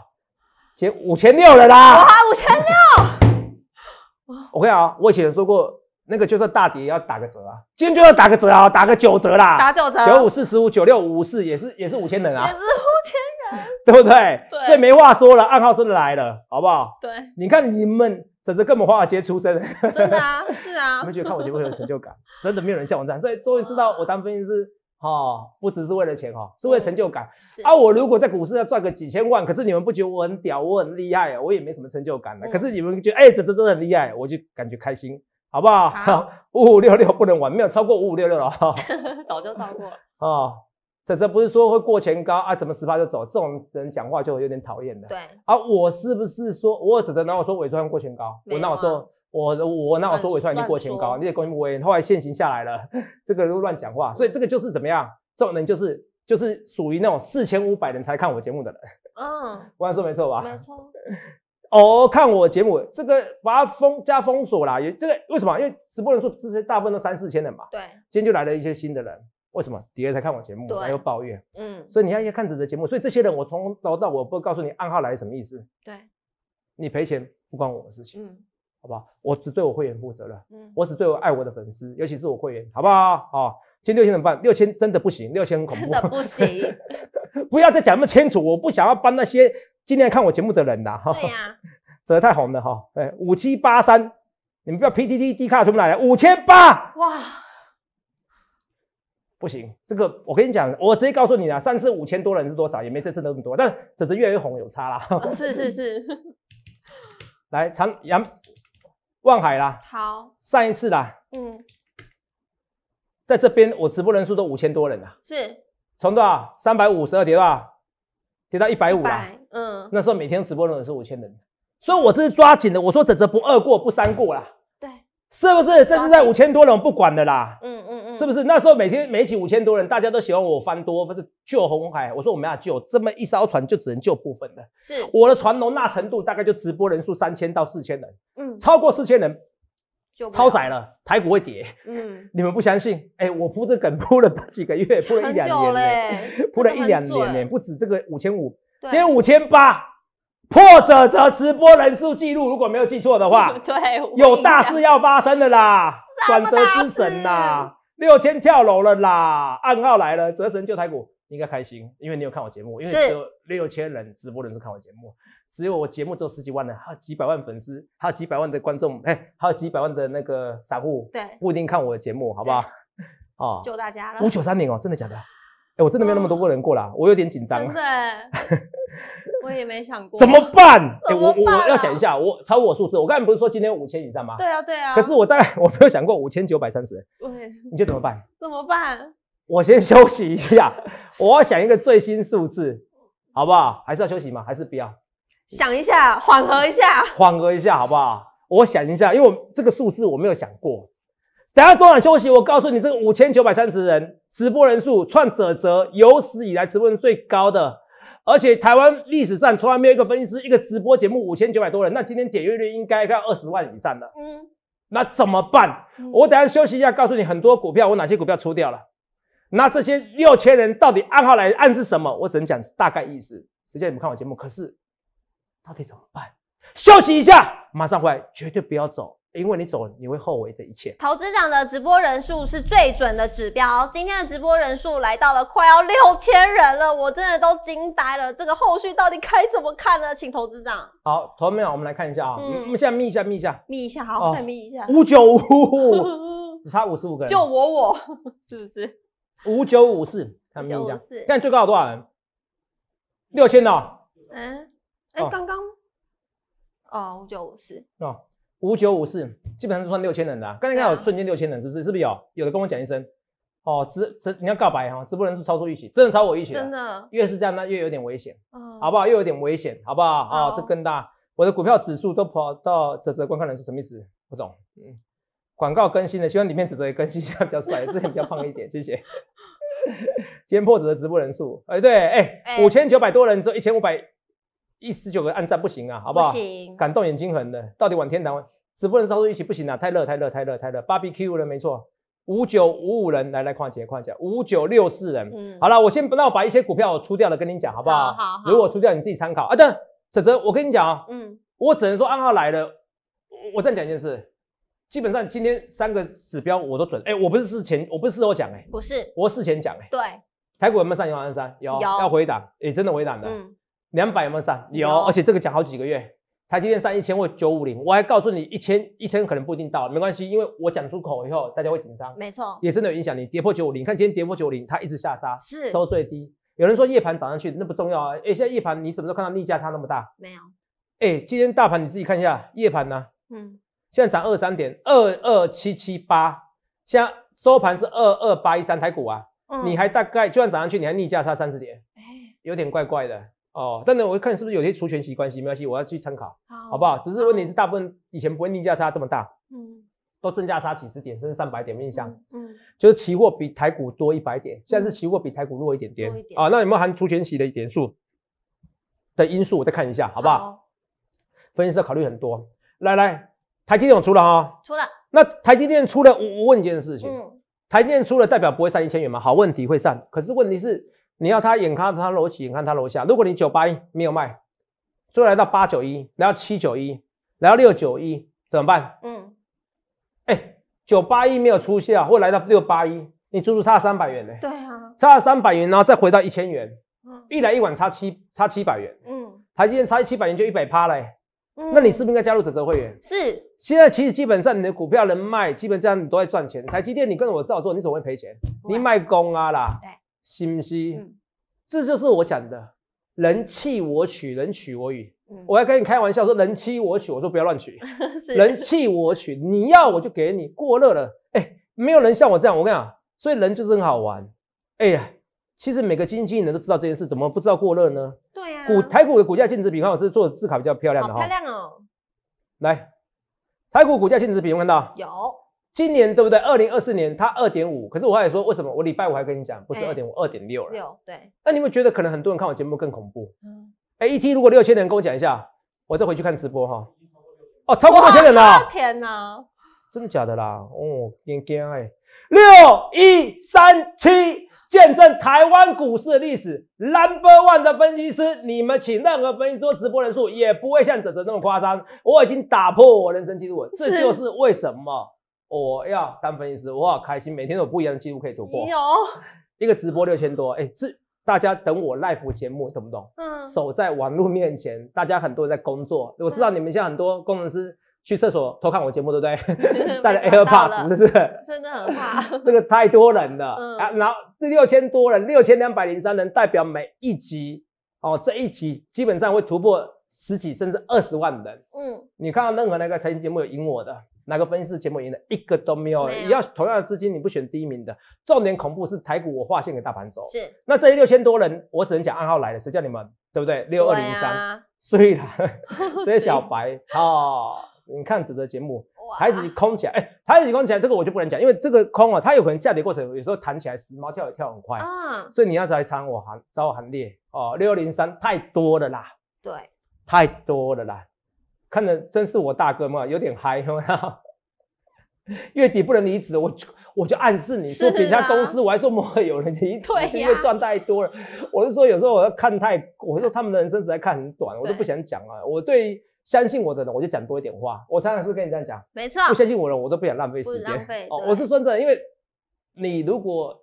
[SPEAKER 2] 减五千六了啦，哇，
[SPEAKER 1] 五千六
[SPEAKER 2] (laughs) 我跟你啊，我以前说过那个就算大跌也要打个折啊，今天就要打个折啊，打个九折啦，打九折，九五四十五，九六五四也是也是五千人啊，也是
[SPEAKER 1] 五千。(laughs)
[SPEAKER 2] 对不对？所以没话说了，暗号真的来了，好不好？对，你看你们，怎是跟我们华尔街出身？
[SPEAKER 1] 真的啊，(laughs) 是啊。你们觉得看我得很
[SPEAKER 2] 有成就感？真的没有人像我这样，所以终于知道我当分析师，哈，不只是为了钱哈，是为成就感。啊，我如果在股市要赚个几千万，可是你们不觉我很屌，我很厉害，我也没什么成就感的。可是你们觉得，哎，怎这真的很厉害，我就感觉开心，好不好？(laughs) 五五六六不能玩，没有超过五五六六了。
[SPEAKER 1] 早就超过了
[SPEAKER 2] 啊。仔仔不是说会过前高啊？怎么十八就走？这种人讲话就有点讨厌的。对。啊，我是不是说，我仔仔那我说伪装过前高，我那我说我我那我说伪装已经过前高，你也关心不关后来现行下来了，这个都乱讲话，所以这个就是怎么样？这种人就是就是属于那种四千五百人才看我节目的人。嗯，我说没错吧？没错。(laughs) 哦，看我节目这个把它封加封锁啦，也这个为什么？因为直播人数之前大部分都三四千人嘛。对。今天就来了一些新的人。为什么底下才看我节目，还又抱怨，嗯，所以你要要看己的节目，所以这些人，我从头到尾不会告诉你暗号来什么意思。对，你赔钱不关我的事情，嗯，好不好？我只对我会员负责，嗯，我只对我爱我的粉丝，尤其是我会员，好不好？啊，今六千怎么办？六千真的不行，六千恐怖，真的不行，(laughs) 不要再讲那么清楚，我不想要帮那些今天看我节目的人啦，哈，对呀，实太红了哈，哎，五七八三，你们不要 P T T 低卡出不来？五千八，哇。不行，这个我跟你讲，我直接告诉你啊，上次五千多人是多少，也没这次那么多，但是只是越越红有差啦。是是是，(laughs) 来长阳望海啦。好，上一次啦，嗯，在这边我直播人数都五千多人了。是。从多少？三百五十二跌到跌到一百五了。嗯。那时候每天直播人是五千人，所以我这是抓紧的。我说，总之不二过不三过啦。对。
[SPEAKER 1] 是不是这次
[SPEAKER 2] 在五千多人不管的啦？嗯嗯。是不是那时候每天每起五千多人，大家都喜欢我翻多不是救红海？我说我们要救，这么一艘船就只能救部分的。是我的船容纳程度大概就直播人数三千到四千人，嗯，超过四千人就超载了，台股会跌。嗯，你们不相信？哎，我铺这梗铺了几个月，铺了一两年嘞，铺了一两年嘞，不止这个五千五，今天五千八，破者则直播人数记录。如果没有记错的话，(laughs) 对，
[SPEAKER 1] 有大事
[SPEAKER 2] 要发生的啦，转折之神呐！(laughs) 六千跳楼了啦！暗号来了，泽神救台股，应该开心，因为你有看我节目，因为只有六千人直播人数看我节目，只有我节目只有十几万的，还有几百万粉丝，还有几百万的观众，哎，还有几百万的那个散户，对，一定看我的节目，好不好？哦，救
[SPEAKER 1] 大家了，五九三零
[SPEAKER 2] 哦，真的假的？哎，我真的没有那么多个人过啦，我有点紧张真对，
[SPEAKER 1] (laughs) 我也没想过怎么办。我我要想一
[SPEAKER 2] 下，我超过我数字。我刚才不是说今天五千以上吗？对啊，对啊。可是我大概我没有想过五千九百三十。对，你觉得怎么办？
[SPEAKER 1] (laughs) 怎么办？
[SPEAKER 2] 我先休息一下，我要想一个最新数字，好不好？还是要休息吗？还是不要？
[SPEAKER 1] 想一下，缓和一下，
[SPEAKER 2] 缓和一下，好不好？我想一下，因为我这个数字我没有想过。等下中场休息，我告诉你，这个五千九百三十人直播人数创者泽有史以来直播人最高的，而且台湾历史上从来没有一个分析师一个直播节目五千九百多人，那今天点阅率应该要二十万以上的。嗯，那怎么办？我等下休息一下，告诉你很多股票，我哪些股票出掉了。那这些六千人到底暗号来暗示什么？我只能讲大概意思，谁叫你们看我节目。可是，到底怎么办？休息一下，马上回来，绝对不要走，因为你走，你会后悔这一切。投
[SPEAKER 1] 资长的直播人数是最准的指标，今天的直播人数来到了快要六千人了，我真的都惊呆了。这个后续到底该怎么看呢？请投资长。
[SPEAKER 2] 好，投有？我们来看一下啊，我们现在眯一下，眯一下，
[SPEAKER 1] 眯一下，好，再眯一下，五九
[SPEAKER 2] 五五，只差五十五个，救
[SPEAKER 1] 我，我是不是？
[SPEAKER 2] 五九五四，看眯一下，看最高有多少人？六千了。
[SPEAKER 1] 嗯，哎，刚刚。哦，五九五四
[SPEAKER 2] 哦，五九五四基本上算六千人的。刚才看到瞬间六千人，是不是？是不是有有的跟我讲一声？哦，直直你要告白哈，直播人数超出预期，真的超我预期，真的。越是这样，那越有点危险，好不好？又有点危险，好不好？啊，这更大。我的股票指数都跑到这这观看人是什么意思？不懂。嗯，广告更新了，希望里面职责也更新一下，比较帅，之前比较胖一点，谢谢。(laughs) 今天破者的直播人数，哎对哎，五千九百多人，只一千五百。一十九个按赞不行啊，好不好？感动眼睛很的，到底往天堂？直播人人数一起不行啊，太热太热太热太热 b 比 Q b 了，没错，五九五五人来来跨节跨节，五九六四人。嗯，好了，我先不那把一些股票出掉了，跟你讲好不好？好。如果出掉，你自己参考。啊，等哲哲，我跟你讲啊，嗯，我只能说暗号来了。我再讲一件事，基本上今天三个指标我都准。哎，我不是事前，我不是事后讲，哎，不是，我事前讲，哎，对。台股有没有上一万三？有，要回档，哎，真的回档的，嗯。两百有没有上？有，而且这个讲好几个月。台积电上一千或九五零，我还告诉你一千一千可能不一定到，没关系，因为我讲出口以后，大家会紧张。没错，也真的有影响。你跌破九五零，看今天跌破九五零，它一直下杀，是收最低。有人说夜盘涨上去，那不重要啊。哎，现在夜盘你什么时候看到逆价差那么大？没有。哎，今天大盘你自己看一下夜盘呢？嗯，现在涨二三点二二七七八，现在收盘是二二八一三台股啊，你还大概就算涨上去，你还逆价差三十点，哎，有点怪怪的。哦，但呢，我看是不是有些除权息关系没关系，我要去参考，好不好？只是问题是大部分以前不会逆价差这么大，嗯，都正价差几十点甚至上百点面向，嗯，就是期货比台股多一百点，现在是期货比台股弱一点点啊。那有没有含除权息的点数的因素？我再看一下，好不好？分析师考虑很多。来来，台积电出了哈，出了。那台积电出了，我我问一件事情，嗯，台积电出了代表不会上一千元吗？好问题，会上，可是问题是。你要他眼看他楼起，眼看他楼下。如果你九八一没有卖，就来到八九一，然后七九一，然后六九一怎么办？嗯，哎，九八一没有出现啊，会来到六八一，你足足差三百元呢。对啊，差了三百元，然后再回到一千元，一来一往差七差七百元。嗯，台积电差七百元就一百趴了。嗯，那你是不是应该加入折折会员？是。现在其实基本上你的股票能卖，基本上你都在赚钱。台积电你跟着我照做，你怎么会赔钱？你卖工啊啦。对。是不是？嗯，这就是我讲的，人弃我取，人取我予。我要跟你开玩笑说，人弃我取，我说不要乱取，
[SPEAKER 1] (laughs) 人弃
[SPEAKER 2] 我取，你要我就给你。过热了，哎，没有人像我这样。我跟你讲，所以人就是很好玩。哎呀，其实每个经纪人都知道这件事，怎么不知道过热呢？对呀。股台股的股价净值比，刚我这做的字卡比较漂亮的哈。漂亮哦！来，台股股价净值比，有看到？有。今年对不对？二零二四年，它二点五。可是我还说为什么？我礼拜五还跟你讲，不是二点五，二点六了。有对。那你们觉得可能很多人看我节目更恐怖？嗯。哎，ET，如果六千人跟我讲一下，我再回去看直播哈。哦，超过六千人了。
[SPEAKER 1] 天哪！
[SPEAKER 2] 真的假的啦？哦，惊哎。六一三七，见证台湾股市历史。Number one 的分析师，你们请任何分析师直播人数，也不会像哲哲那么夸张。我已经打破我人生记录，这就是为什么。我要当分析师，我好开心，每天有不一样的记录可以突破。有，一个直播六千多，哎，是大家等我 l i f e 节目，懂不懂？嗯。守在网络面前，大家很多人在工作，我知道你们像很多工程师去厕所偷看我节目，对不对？(laughs) 带了 AirPods，是不是？
[SPEAKER 1] 真的很怕。
[SPEAKER 2] (laughs) 这个太多人了啊！然后这六千多人，六千两百零三人，代表每一集哦，这一集基本上会突破十几甚至二十万人。嗯。你看到任何那个财经节目有赢我的？哪个分析师节目赢的一个都没有，你要同样的资金，你不选第一名的。重点恐怖是台股，我划线给大盘走。是，那这些六千多人，我只能讲暗号来了，谁叫你们，对不对？六二零三，所以了，
[SPEAKER 1] (laughs) 这些小
[SPEAKER 2] 白啊，你看指的节目，台子空起来，哎，台子空起来，这个我就不能讲，因为这个空啊，它有可能下跌过程有时候弹起来，时髦跳也跳很快
[SPEAKER 1] 啊，所
[SPEAKER 2] 以你要来参我行，找我行列哦。六二零三，太多了啦，对，太多了啦。看的真是我大哥嘛，有点嗨，你知 (laughs) 月底不能离职，我就我就暗示你说别家公司，我还说不有人离职，(laughs) 因为赚太多了。我是说有时候我要看太，我说他们的人生实在看很短，我都不想讲啊。我对相信我的人，我就讲多一点话。我常常是跟你这样讲，没错。不相信我的，人，我都不想浪费时间。哦，我是真的，因为你如果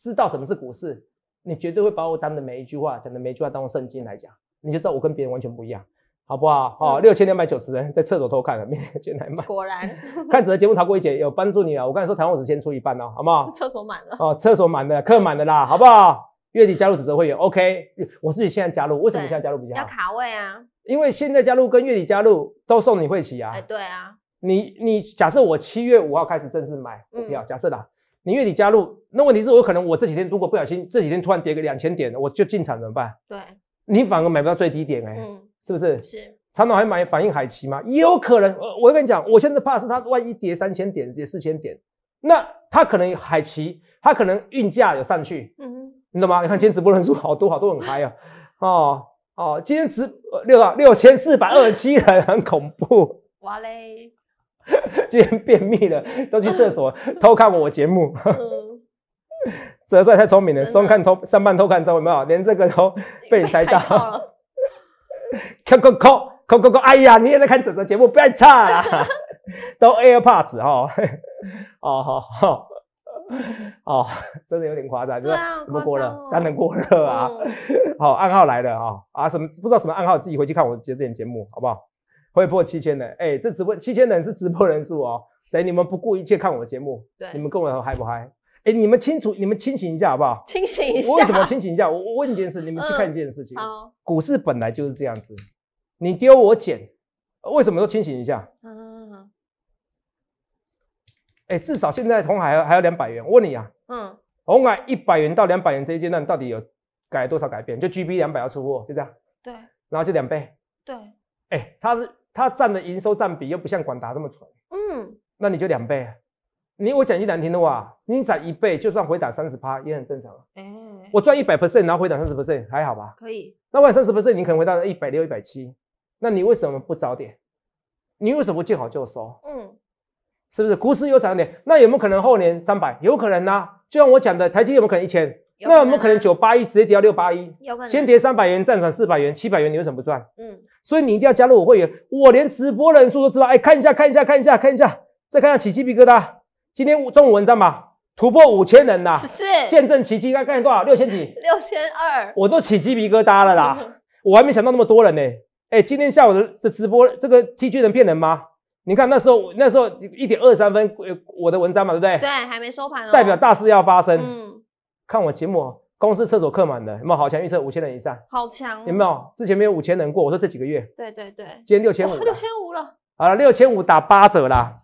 [SPEAKER 2] 知道什么是股市，你绝对会把我当的每一句话讲的每一句话当做圣经来讲，你就知道我跟别人完全不一样。好不好？哦，六千两百九十人，在厕所偷看了，明天进来买。
[SPEAKER 1] 果然，(laughs)
[SPEAKER 2] 看子的节目逃过一劫，有帮助你啊！我刚才说台湾股先出一半哦，好不好？(laughs)
[SPEAKER 1] 厕所满了哦，
[SPEAKER 2] 厕所满了，客满了啦，好不好？月底加入子泽会员，OK？我自己现在加入，为什么现在加入比较好？要
[SPEAKER 1] 卡位啊！
[SPEAKER 2] 因为现在加入跟月底加入都送你会期啊。哎，对啊。你你假设我七月五号开始正式买股票，假设啦，你月底加入，那问题是，我可能我这几天如果不小心，这几天突然跌个两千点，我就进场怎么办？对，你反而买不到最低点哎。嗯。是不是？是，长岛还买反映海奇吗？也有可能。我我跟你讲，我现在怕是他万一跌三千点，跌四千点，那他可能海奇，他可能运价有上去。嗯，你懂吗？你看今天直播人数好多，好多人嗨啊！(laughs) 哦哦，今天直六啊六千四百二十七人，很恐怖。
[SPEAKER 1] 哇嘞！
[SPEAKER 2] (laughs) 今天便秘了，都去厕所 (laughs) 偷看我节目。泽帅太聪明了，偷看偷上班偷看，知道有没有？连这个都被你猜到。扣扣扣扣扣扣！哎呀，你也在看整个节目，不要差，(laughs) 都 AirPods 哈，哦好好哦，真的有点夸张，什么过热，当然过热啊，(laughs) 好暗号来了啊啊，什么不知道什么暗号，自己回去看我这点节目好不好？会破七千人，哎，这直播七千人是直播人数哦，等你们不顾一切看我的节目，对，你们跟我嗨不嗨？哎，你们清楚，你们清醒一下好不好？清醒一下。为什么清醒一下？我我问你件事，你们去看一件事。情股市本来就是这样子，你丢我捡，为什么说清醒一下？
[SPEAKER 1] 嗯嗯嗯
[SPEAKER 2] 哎，至少现在红海还有两百元。我问你啊，嗯，红海一百元到两百元这一阶段到底有改多少改变？就 G B 两百要出货，就这样。对。然后就两倍。对。哎，它是它占的营收占比又不像广达这么纯。嗯。那你就两倍。你我讲句难听的话，你涨一倍，就算回档三十趴也很正常。我赚一百 percent，然后回档三十 percent，还好吧？可以。那万三十 percent，你可能回到一百六、一百七，那你为什么不早点？你为什么见好就收？嗯，是不是？股市有涨点，那有没有可能后年三百？有可能呢。就像我讲的，台积有没有可能一千？那有没有可能九八一直接跌到六八一？有可能。先跌三百元，再涨四百元、七百元，你为什么不赚？嗯。所以你一定要加入我会员，我连直播人数都知道。哎，看一下，看一下，看一下，看一下，再看一下起鸡皮疙瘩。今天中午文章嘛突破五千人啦，是见证奇迹，刚刚多少？六千几？
[SPEAKER 1] 六千二？我
[SPEAKER 2] 都起鸡皮疙瘩了啦！(laughs) 我还没想到那么多人呢。哎，今天下午的这直播，这个 T G 能骗人吗？你看那时候，那时候一点二三分，呃，我的文章嘛，对不对？对，
[SPEAKER 1] 还没收盘哦。代表大事要
[SPEAKER 2] 发生。嗯，看我节目，公司厕所客满的，有没有好强？预测五千人以上，
[SPEAKER 1] 好强。有没
[SPEAKER 2] 有之前没有五千人过？我说这几个月。
[SPEAKER 1] 对对对。今天六千五。六千五了。
[SPEAKER 2] 好了，六千五打八折啦。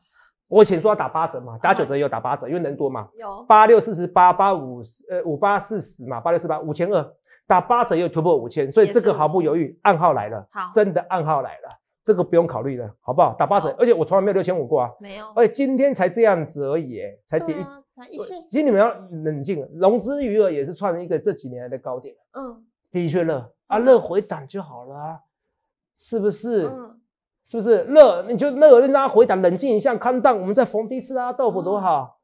[SPEAKER 2] 我以前说要打八折嘛，打九折也有打八折，因为人多嘛。有八六四十八，八五呃五八四十嘛，八六四八五千二，打八折也有突破五千，所以这个毫不犹豫，暗号来了，好，真的暗号来了，这个不用考虑了，好不好？打八折，而且我从来没有六千五过啊，没有，而且今天才这样子而已，哎，才跌一，
[SPEAKER 1] 才一千。
[SPEAKER 2] 其实你们要冷静，融资余额也是创一个这几年来的高点，嗯，的确热啊，热回档就好了，是不是？嗯。是不是热？你就热，让大家回档，冷静一下，看淡，我们再逢低吃啊，豆腐多好，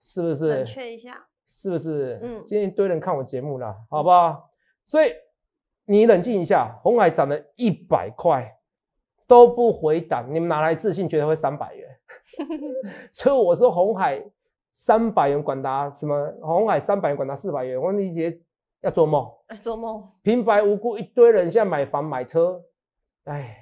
[SPEAKER 2] 是不是？冷却一下，是不是？嗯，今天一堆人看我节目了，好不好？所以你冷静一下，红海涨了一百块都不回档，你们哪来自信觉得会三百元？(laughs) 所以我说红海三百元管达什么？红海三百元管达四百元，我理解要做梦，做梦，平白无故一堆人现在买房买车，哎。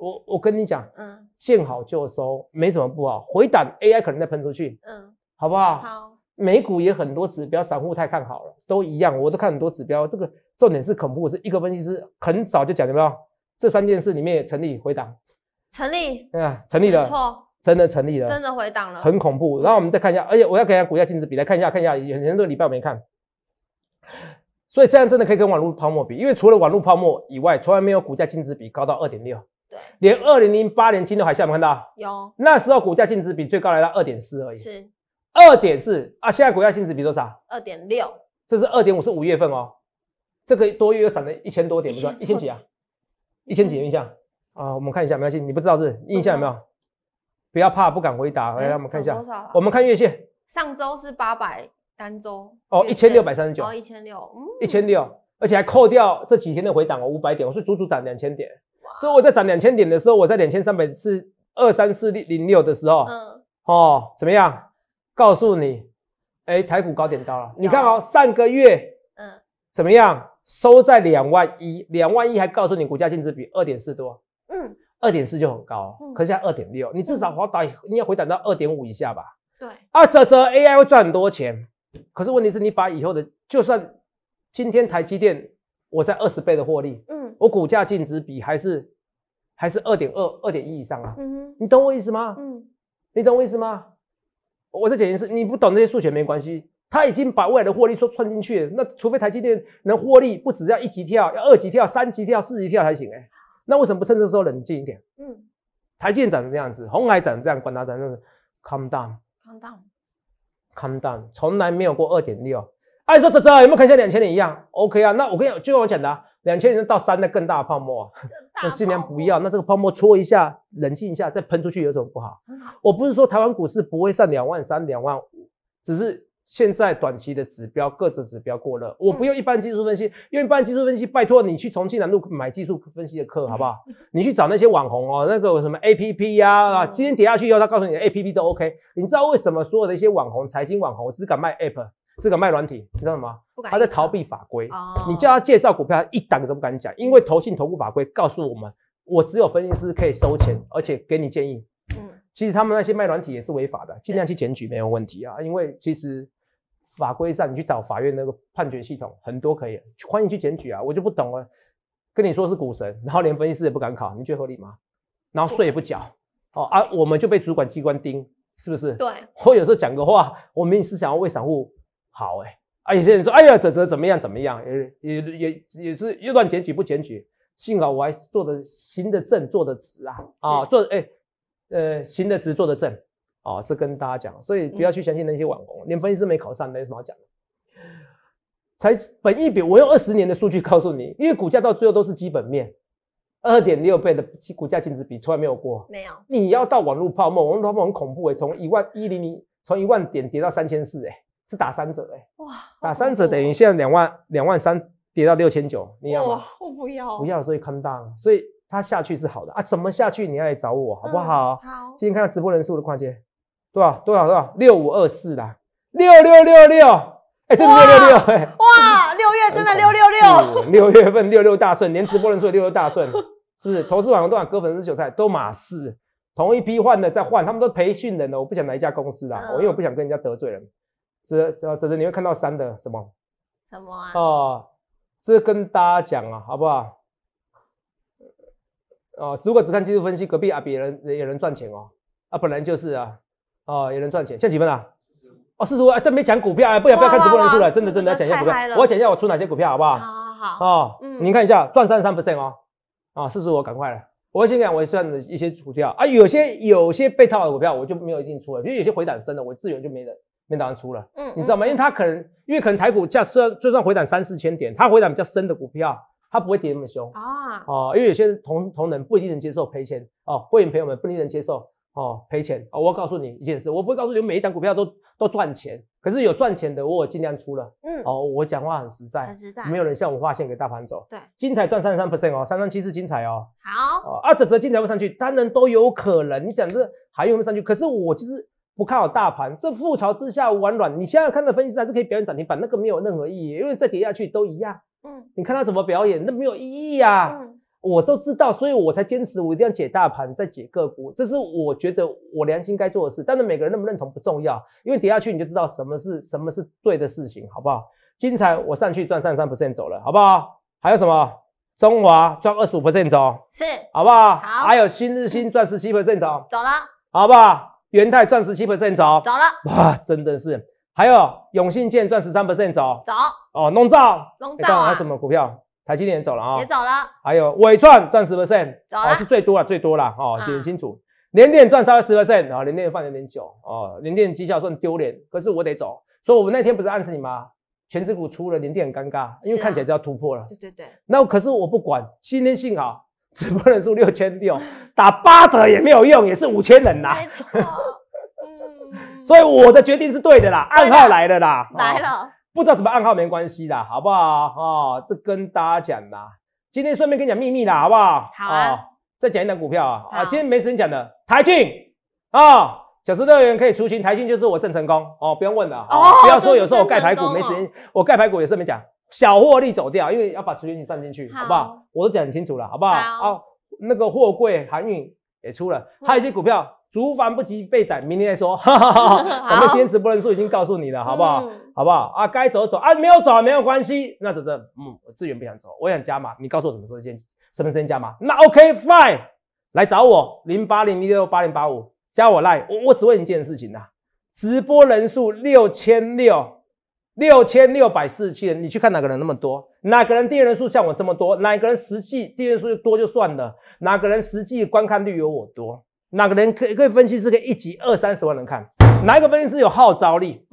[SPEAKER 2] 我我跟你讲，嗯，见好就收，没什么不好。回档，AI 可能再喷出去，嗯，好不好？好。美股也很多指标，散户太看好了，都一样。我都看很多指标。这个重点是恐怖，是一个分析师很早就讲，有没有？这三件事里面也成立，回档，成立，啊，成立的，错，真的成立了，真
[SPEAKER 1] 的回档了，很恐
[SPEAKER 2] 怖。然后我们再看一下，而且我要给大家股价净值比来看一下，看一下，有多礼拜我没看，所以这样真的可以跟网络泡沫比，因为除了网络泡沫以外，从来没有股价净值比高到二点六。对，连二零零八年金融海啸，没有看到有那时候股价净值比最高来到二点四而已，是二点四啊。现在股价净值比多少？
[SPEAKER 1] 二点六，
[SPEAKER 2] 这是二点五是五月份哦，这个多月又涨了一千多点，不算一千几啊，一千几印象啊？我们看一下，没关系，你不知道是印象有没有？不要怕，不敢回答，来让我们看一下，多少？我们看月线，
[SPEAKER 1] 上周是八百，单周
[SPEAKER 2] 哦，一千六百三十九，一千六，一千六，而且还扣掉这几天的回档哦，五百点，我是足足涨两千点。所以我在涨两千点的时候，我在两千三百四二三四零六的时候，嗯，哦，怎么样？告诉你，哎，台股高点到了，你看哦，上个月，嗯，怎么样？收在两万一，两万一还告诉你股价净值比二点四多，嗯，二点四就很高，可是现在二点六，你至少我打，你要回涨到二点五以下吧？对，啊，这这 AI 会赚很多钱，可是问题是你把以后的，就算今天台积电我在二十倍的获利，嗯。我股价净值比还是还是二点二二点一以上啊，嗯你懂我意思吗？嗯，你懂我意思吗？我在解的是，你不懂这些数学没关系，他已经把未来的获利说串进去，那除非台积电能获利，不只要一级跳，要二级跳、三级跳、四级跳才行哎。那为什么不趁这时候冷静一点？嗯，台积电涨成这样子，鸿海涨这样，管它涨那个，come down，come down，come down，从来没有过二点六。按说泽泽有没有可能像两千年一样？OK 啊，那我跟你就跟我讲的。两千年到三的更大 (laughs) 泡沫，那尽量不要。那这个泡沫搓一下，冷静一下，再喷出去，有什么不好？我不是说台湾股市不会上两万三、两万五，只是现在短期的指标、各自指标过热。我不用一般技术分析，用一般技术分析，拜托你去重庆南路买技术分析的课好不好？你去找那些网红哦，那个什么 APP 呀，今天跌下去以后，他告诉你的 APP 都 OK。你知道为什么所有的一些网红、财经网红，我只敢卖 APP？这个卖软体知道吗？他在逃避法规。你叫他介绍股票，一档都不敢讲，因为投信投顾法规告诉我们，我只有分析师可以收钱，而且给你建议。嗯，其实他们那些卖软体也是违法的，尽量去检举没有问题啊。因为其实法规上你去找法院那个判决系统，很多可以欢迎去检举啊。我就不懂了，跟你说是股神，然后连分析师也不敢考，你觉得合理吗？然后税也不缴，哦啊，我们就被主管机关盯，是不是？对。我有时候讲个话，我明明是想要为散户。好哎，啊！有些人说，哎呀，泽泽怎么样，怎么样？也也也也是又乱检举不检举。幸好我还做的行的正，做的直啊啊，做哎呃行的直，做的正啊，这跟大家讲，所以不要去相信那些网红。你分析师没考上，有什么好讲？才本一比，我用二十年的数据告诉你，因为股价到最后都是基本面，二点六倍的股股价净值比从来没有过，没有。你要到网络泡沫，网络泡沫很恐怖哎，从一万一零零，从一万点跌到三千四哎。是打三折哎！哇，打三折等于现在两万两万三跌到六千九，你要吗？
[SPEAKER 1] 我不要，不要
[SPEAKER 2] 所以坑大，所以它下去是好的啊！怎么下去？你要来找我好不好？好，今天看到直播人数的跨界，多少多少多少六五二四啦，六六六六，哎，真的六六六，
[SPEAKER 1] 哇，六月真的六六六，
[SPEAKER 2] 六月份六六大顺，连直播人数的六六大顺，是不是？投资网红都想割粉丝韭菜，都马四。同一批换的再换，他们都培训人了，我不想哪一家公司啦，我因为我不想跟人家得罪人。这这这是你会看到三的什么？什么啊？哦，这跟大家讲啊，好不好？哦，如果只看技术分析，隔壁啊别人也能赚钱哦，啊本来就是啊，哦也能赚钱，在几分啊？哦四十五啊，这没讲股票啊，不要不要看直播人数了，真的真的要讲一下股票，我要讲一下我出哪些股票好不好？好
[SPEAKER 1] 好好。哦，您看一
[SPEAKER 2] 下，赚三十三不剩哦，啊四十五赶快了，我先讲我算的一些股票啊，有些有些被套的股票我就没有一定出了，比如有些回档深的我自然就没了。面当然出了，嗯，你知道吗？因为他可能，因为可能台股价算就算回档三四千点，它回档比较深的股票，它不会跌那么凶啊哦，因为有些同同仁不一定能接受赔钱哦，会员朋友们不一定能接受哦赔钱哦。我要告诉你一件事，我不告诉你每一单股票都都赚钱，可是有赚钱的我尽量出了，嗯哦，我讲话很实在，很实在，没有人向我划线给大盘走，对，精彩赚三十三 percent 哦，三三七是精彩哦，好啊，这只精彩会上去，当然都有可能你讲这还有没上去，可是我就是。不看好大盘，这覆巢之下无完卵。你现在看的分析师还是可以表演涨停板，那个没有任何意义，因为再跌下去都一样。嗯，你看他怎么表演，那没有意义啊。嗯，我都知道，所以我才坚持，我一定要解大盘，再解个股，这是我觉得我良心该做的事。但是每个人认不认同不重要，因为跌下去你就知道什么是什么是对的事情，好不好？精彩，我上去赚三三不胜走了，好不好？还有什么中华赚二十五不胜走，
[SPEAKER 1] 是，好不好？好，还有
[SPEAKER 2] 新日新赚十七不胜走，走了，好不好？元泰钻石七 percent 走，走了哇，真的是。还有永信建钻石三 percent 走，走哦，弄造，弄造啊。什么股票？台积电也走了啊，也走了。还有伟创钻石 percent 走了，是最多了，最多了哦，写清楚。联电赚大概十 percent，啊，年联电放了点久哦，联电绩效算丢脸，可是我得走。所以我们那天不是暗示你吗？全职股出了，联电很尴尬，因为看起来就要突破了。对对对。那可是我不管，今天幸好。直播人数六千六，打八折也没有用，也是五千人呐。没错，嗯。(laughs) 所以我的决定是对的啦，暗号来了啦，来了。不知道什么暗号没关系啦，好不好？哦，这跟大家讲啦。今天顺便跟你讲秘密啦，好不好？好啊。再讲一档股票啊啊，今天没时间讲的。台骏啊，小时乐园可以出清，台骏就是我郑成功哦，不用问了。哦。不要说有时候我盖排骨，没时间，我盖排骨有事没讲。小获利走掉，因为要把除权进算进去，好不好？我都讲很清楚了，好不好？好。那个货柜航运也出了，还有一些股票，竹板不及被宰，明天再说。我 (laughs) 们今天直播人数已经告诉你了，好不好？好不好？啊，该走走啊，没有走没有关系，那走是嗯，自愿不想走，我想加码，你告诉我怎么时候间什么时间加码？那 OK fine，来找我零八零六八零八五，加我 line，我我只问一件事情呐，直播人数六千六。六千六百四十七人，你去看哪个人那么多？哪个人订阅人数像我这么多？哪个人实际订阅数就多就算了？哪个人实际观看率有我多？哪个人可可以分析是个一集二三十万人看？哪一个分析师有号召力？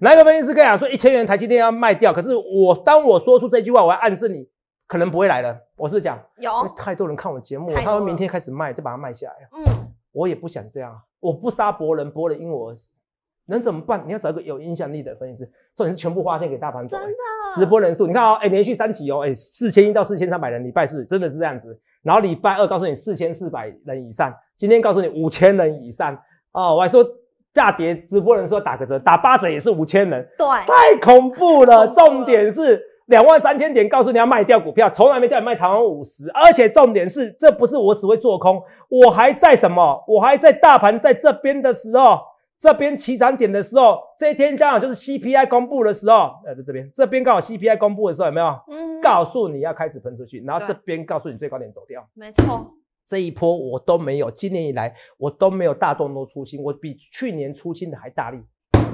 [SPEAKER 2] 哪一个分析师跟你讲说一千元台积电要卖掉？可是我当我说出这句话，我要暗示你可能不会来了。我是讲有太多人看我节目，他们明天开始卖就把它卖下来。嗯，我也不想这样，我不杀博人，博人因我而死。能怎么办？你要找一个有影响力的分析师，重点是全部花钱给大盘走。真的，直播人数你看哦，哎，连续三期哦，哎，四千一到四千三百人，礼拜四真的是这样子。然后礼拜二告诉你四千四百人以上，今天告诉你五千人以上哦，我还说大跌，直播人数打个折，打八折也是五千人。对，太恐怖了。重点是两万三千点，告诉你要卖掉股票，从来没叫你卖台湾五十。而且重点是，这不是我只会做空，我还在什么？我还在大盘在这边的时候。这边起涨点的时候，这一天刚好就是 C P I 公布的时候。呃，在这边，这边刚好 C P I 公布的时候，有没有？嗯。告诉你要开始喷出去，然后这边告诉你最高点走
[SPEAKER 1] 掉。没错。
[SPEAKER 2] 这一波我都没有，今年以来我都没有大动作出清，我比去年出清的还大力。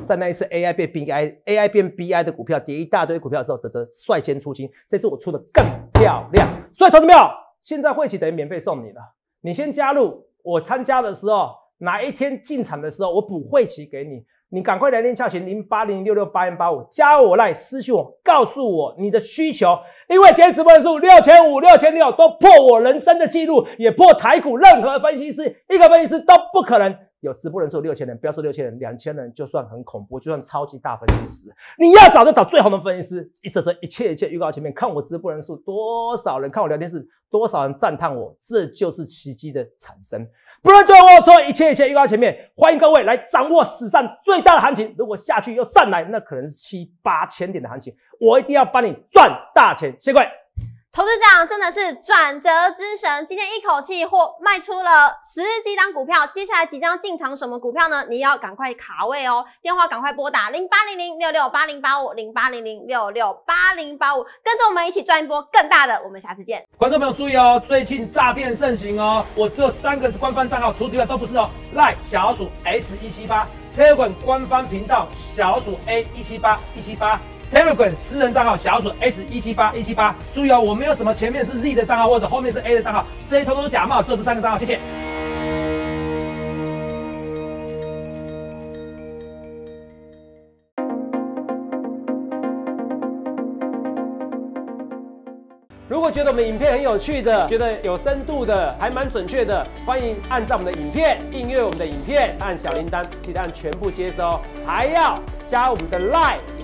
[SPEAKER 2] 在那一次 A I 变 B I，A I 变 B I 的股票，跌一大堆股票的时候，得得率先出清。这次我出的更漂亮，所以同志们，现在汇齐等于免费送你了。你先加入我参加的时候。哪一天进场的时候，我补会期给你，你赶快来电叫醒零八零六六八零八五，加我来私信我，告诉我你的需求，因为今天直播人数六千五、六千六都破我人生的记录，也破台股任何分析师，一个分析师都不可能。有直播人数六千人，不要说六千人，两千人就算很恐怖，就算超级大分析师，你要找就找最好的分析师。一次次，一切一切预告前面，看我直播人数多少人，看我聊天室多少人赞叹我，这就是奇迹的产生。不能对我错，一切一切预告前面，欢迎各位来掌握史上最大的行情。如果下去又上来，那可能是七八千点的行情，我一定要帮你赚大钱。谢谢各位。
[SPEAKER 1] 董事长真的是转折之神，今天一口气或卖出了十几档股票，接下来即将进场什么股票呢？你要赶快卡位哦，电话赶快拨打零八零零六六八零八五零八零零六六八零八五，跟着我们一起赚一波更大的。我们下次见，
[SPEAKER 2] 观众朋友注意哦，最近诈骗盛行哦，我只有三个官方账号除此之外都不是哦，赖小鼠 S 一七八推管官方频道小鼠 A 一七八一七八。Terry 滚私人账号小笋 S 一七八一七八，注意哦，我没有什么前面是 Z 的账号或者后面是 A 的账号，这些统统假冒，就是三个账号，谢谢。如果觉得我们影片很有趣的，觉得有深度的，还蛮准确的，欢迎按照我们的影片订阅我们的影片，按小铃铛，记得按全部接收，还要加我们的 Like。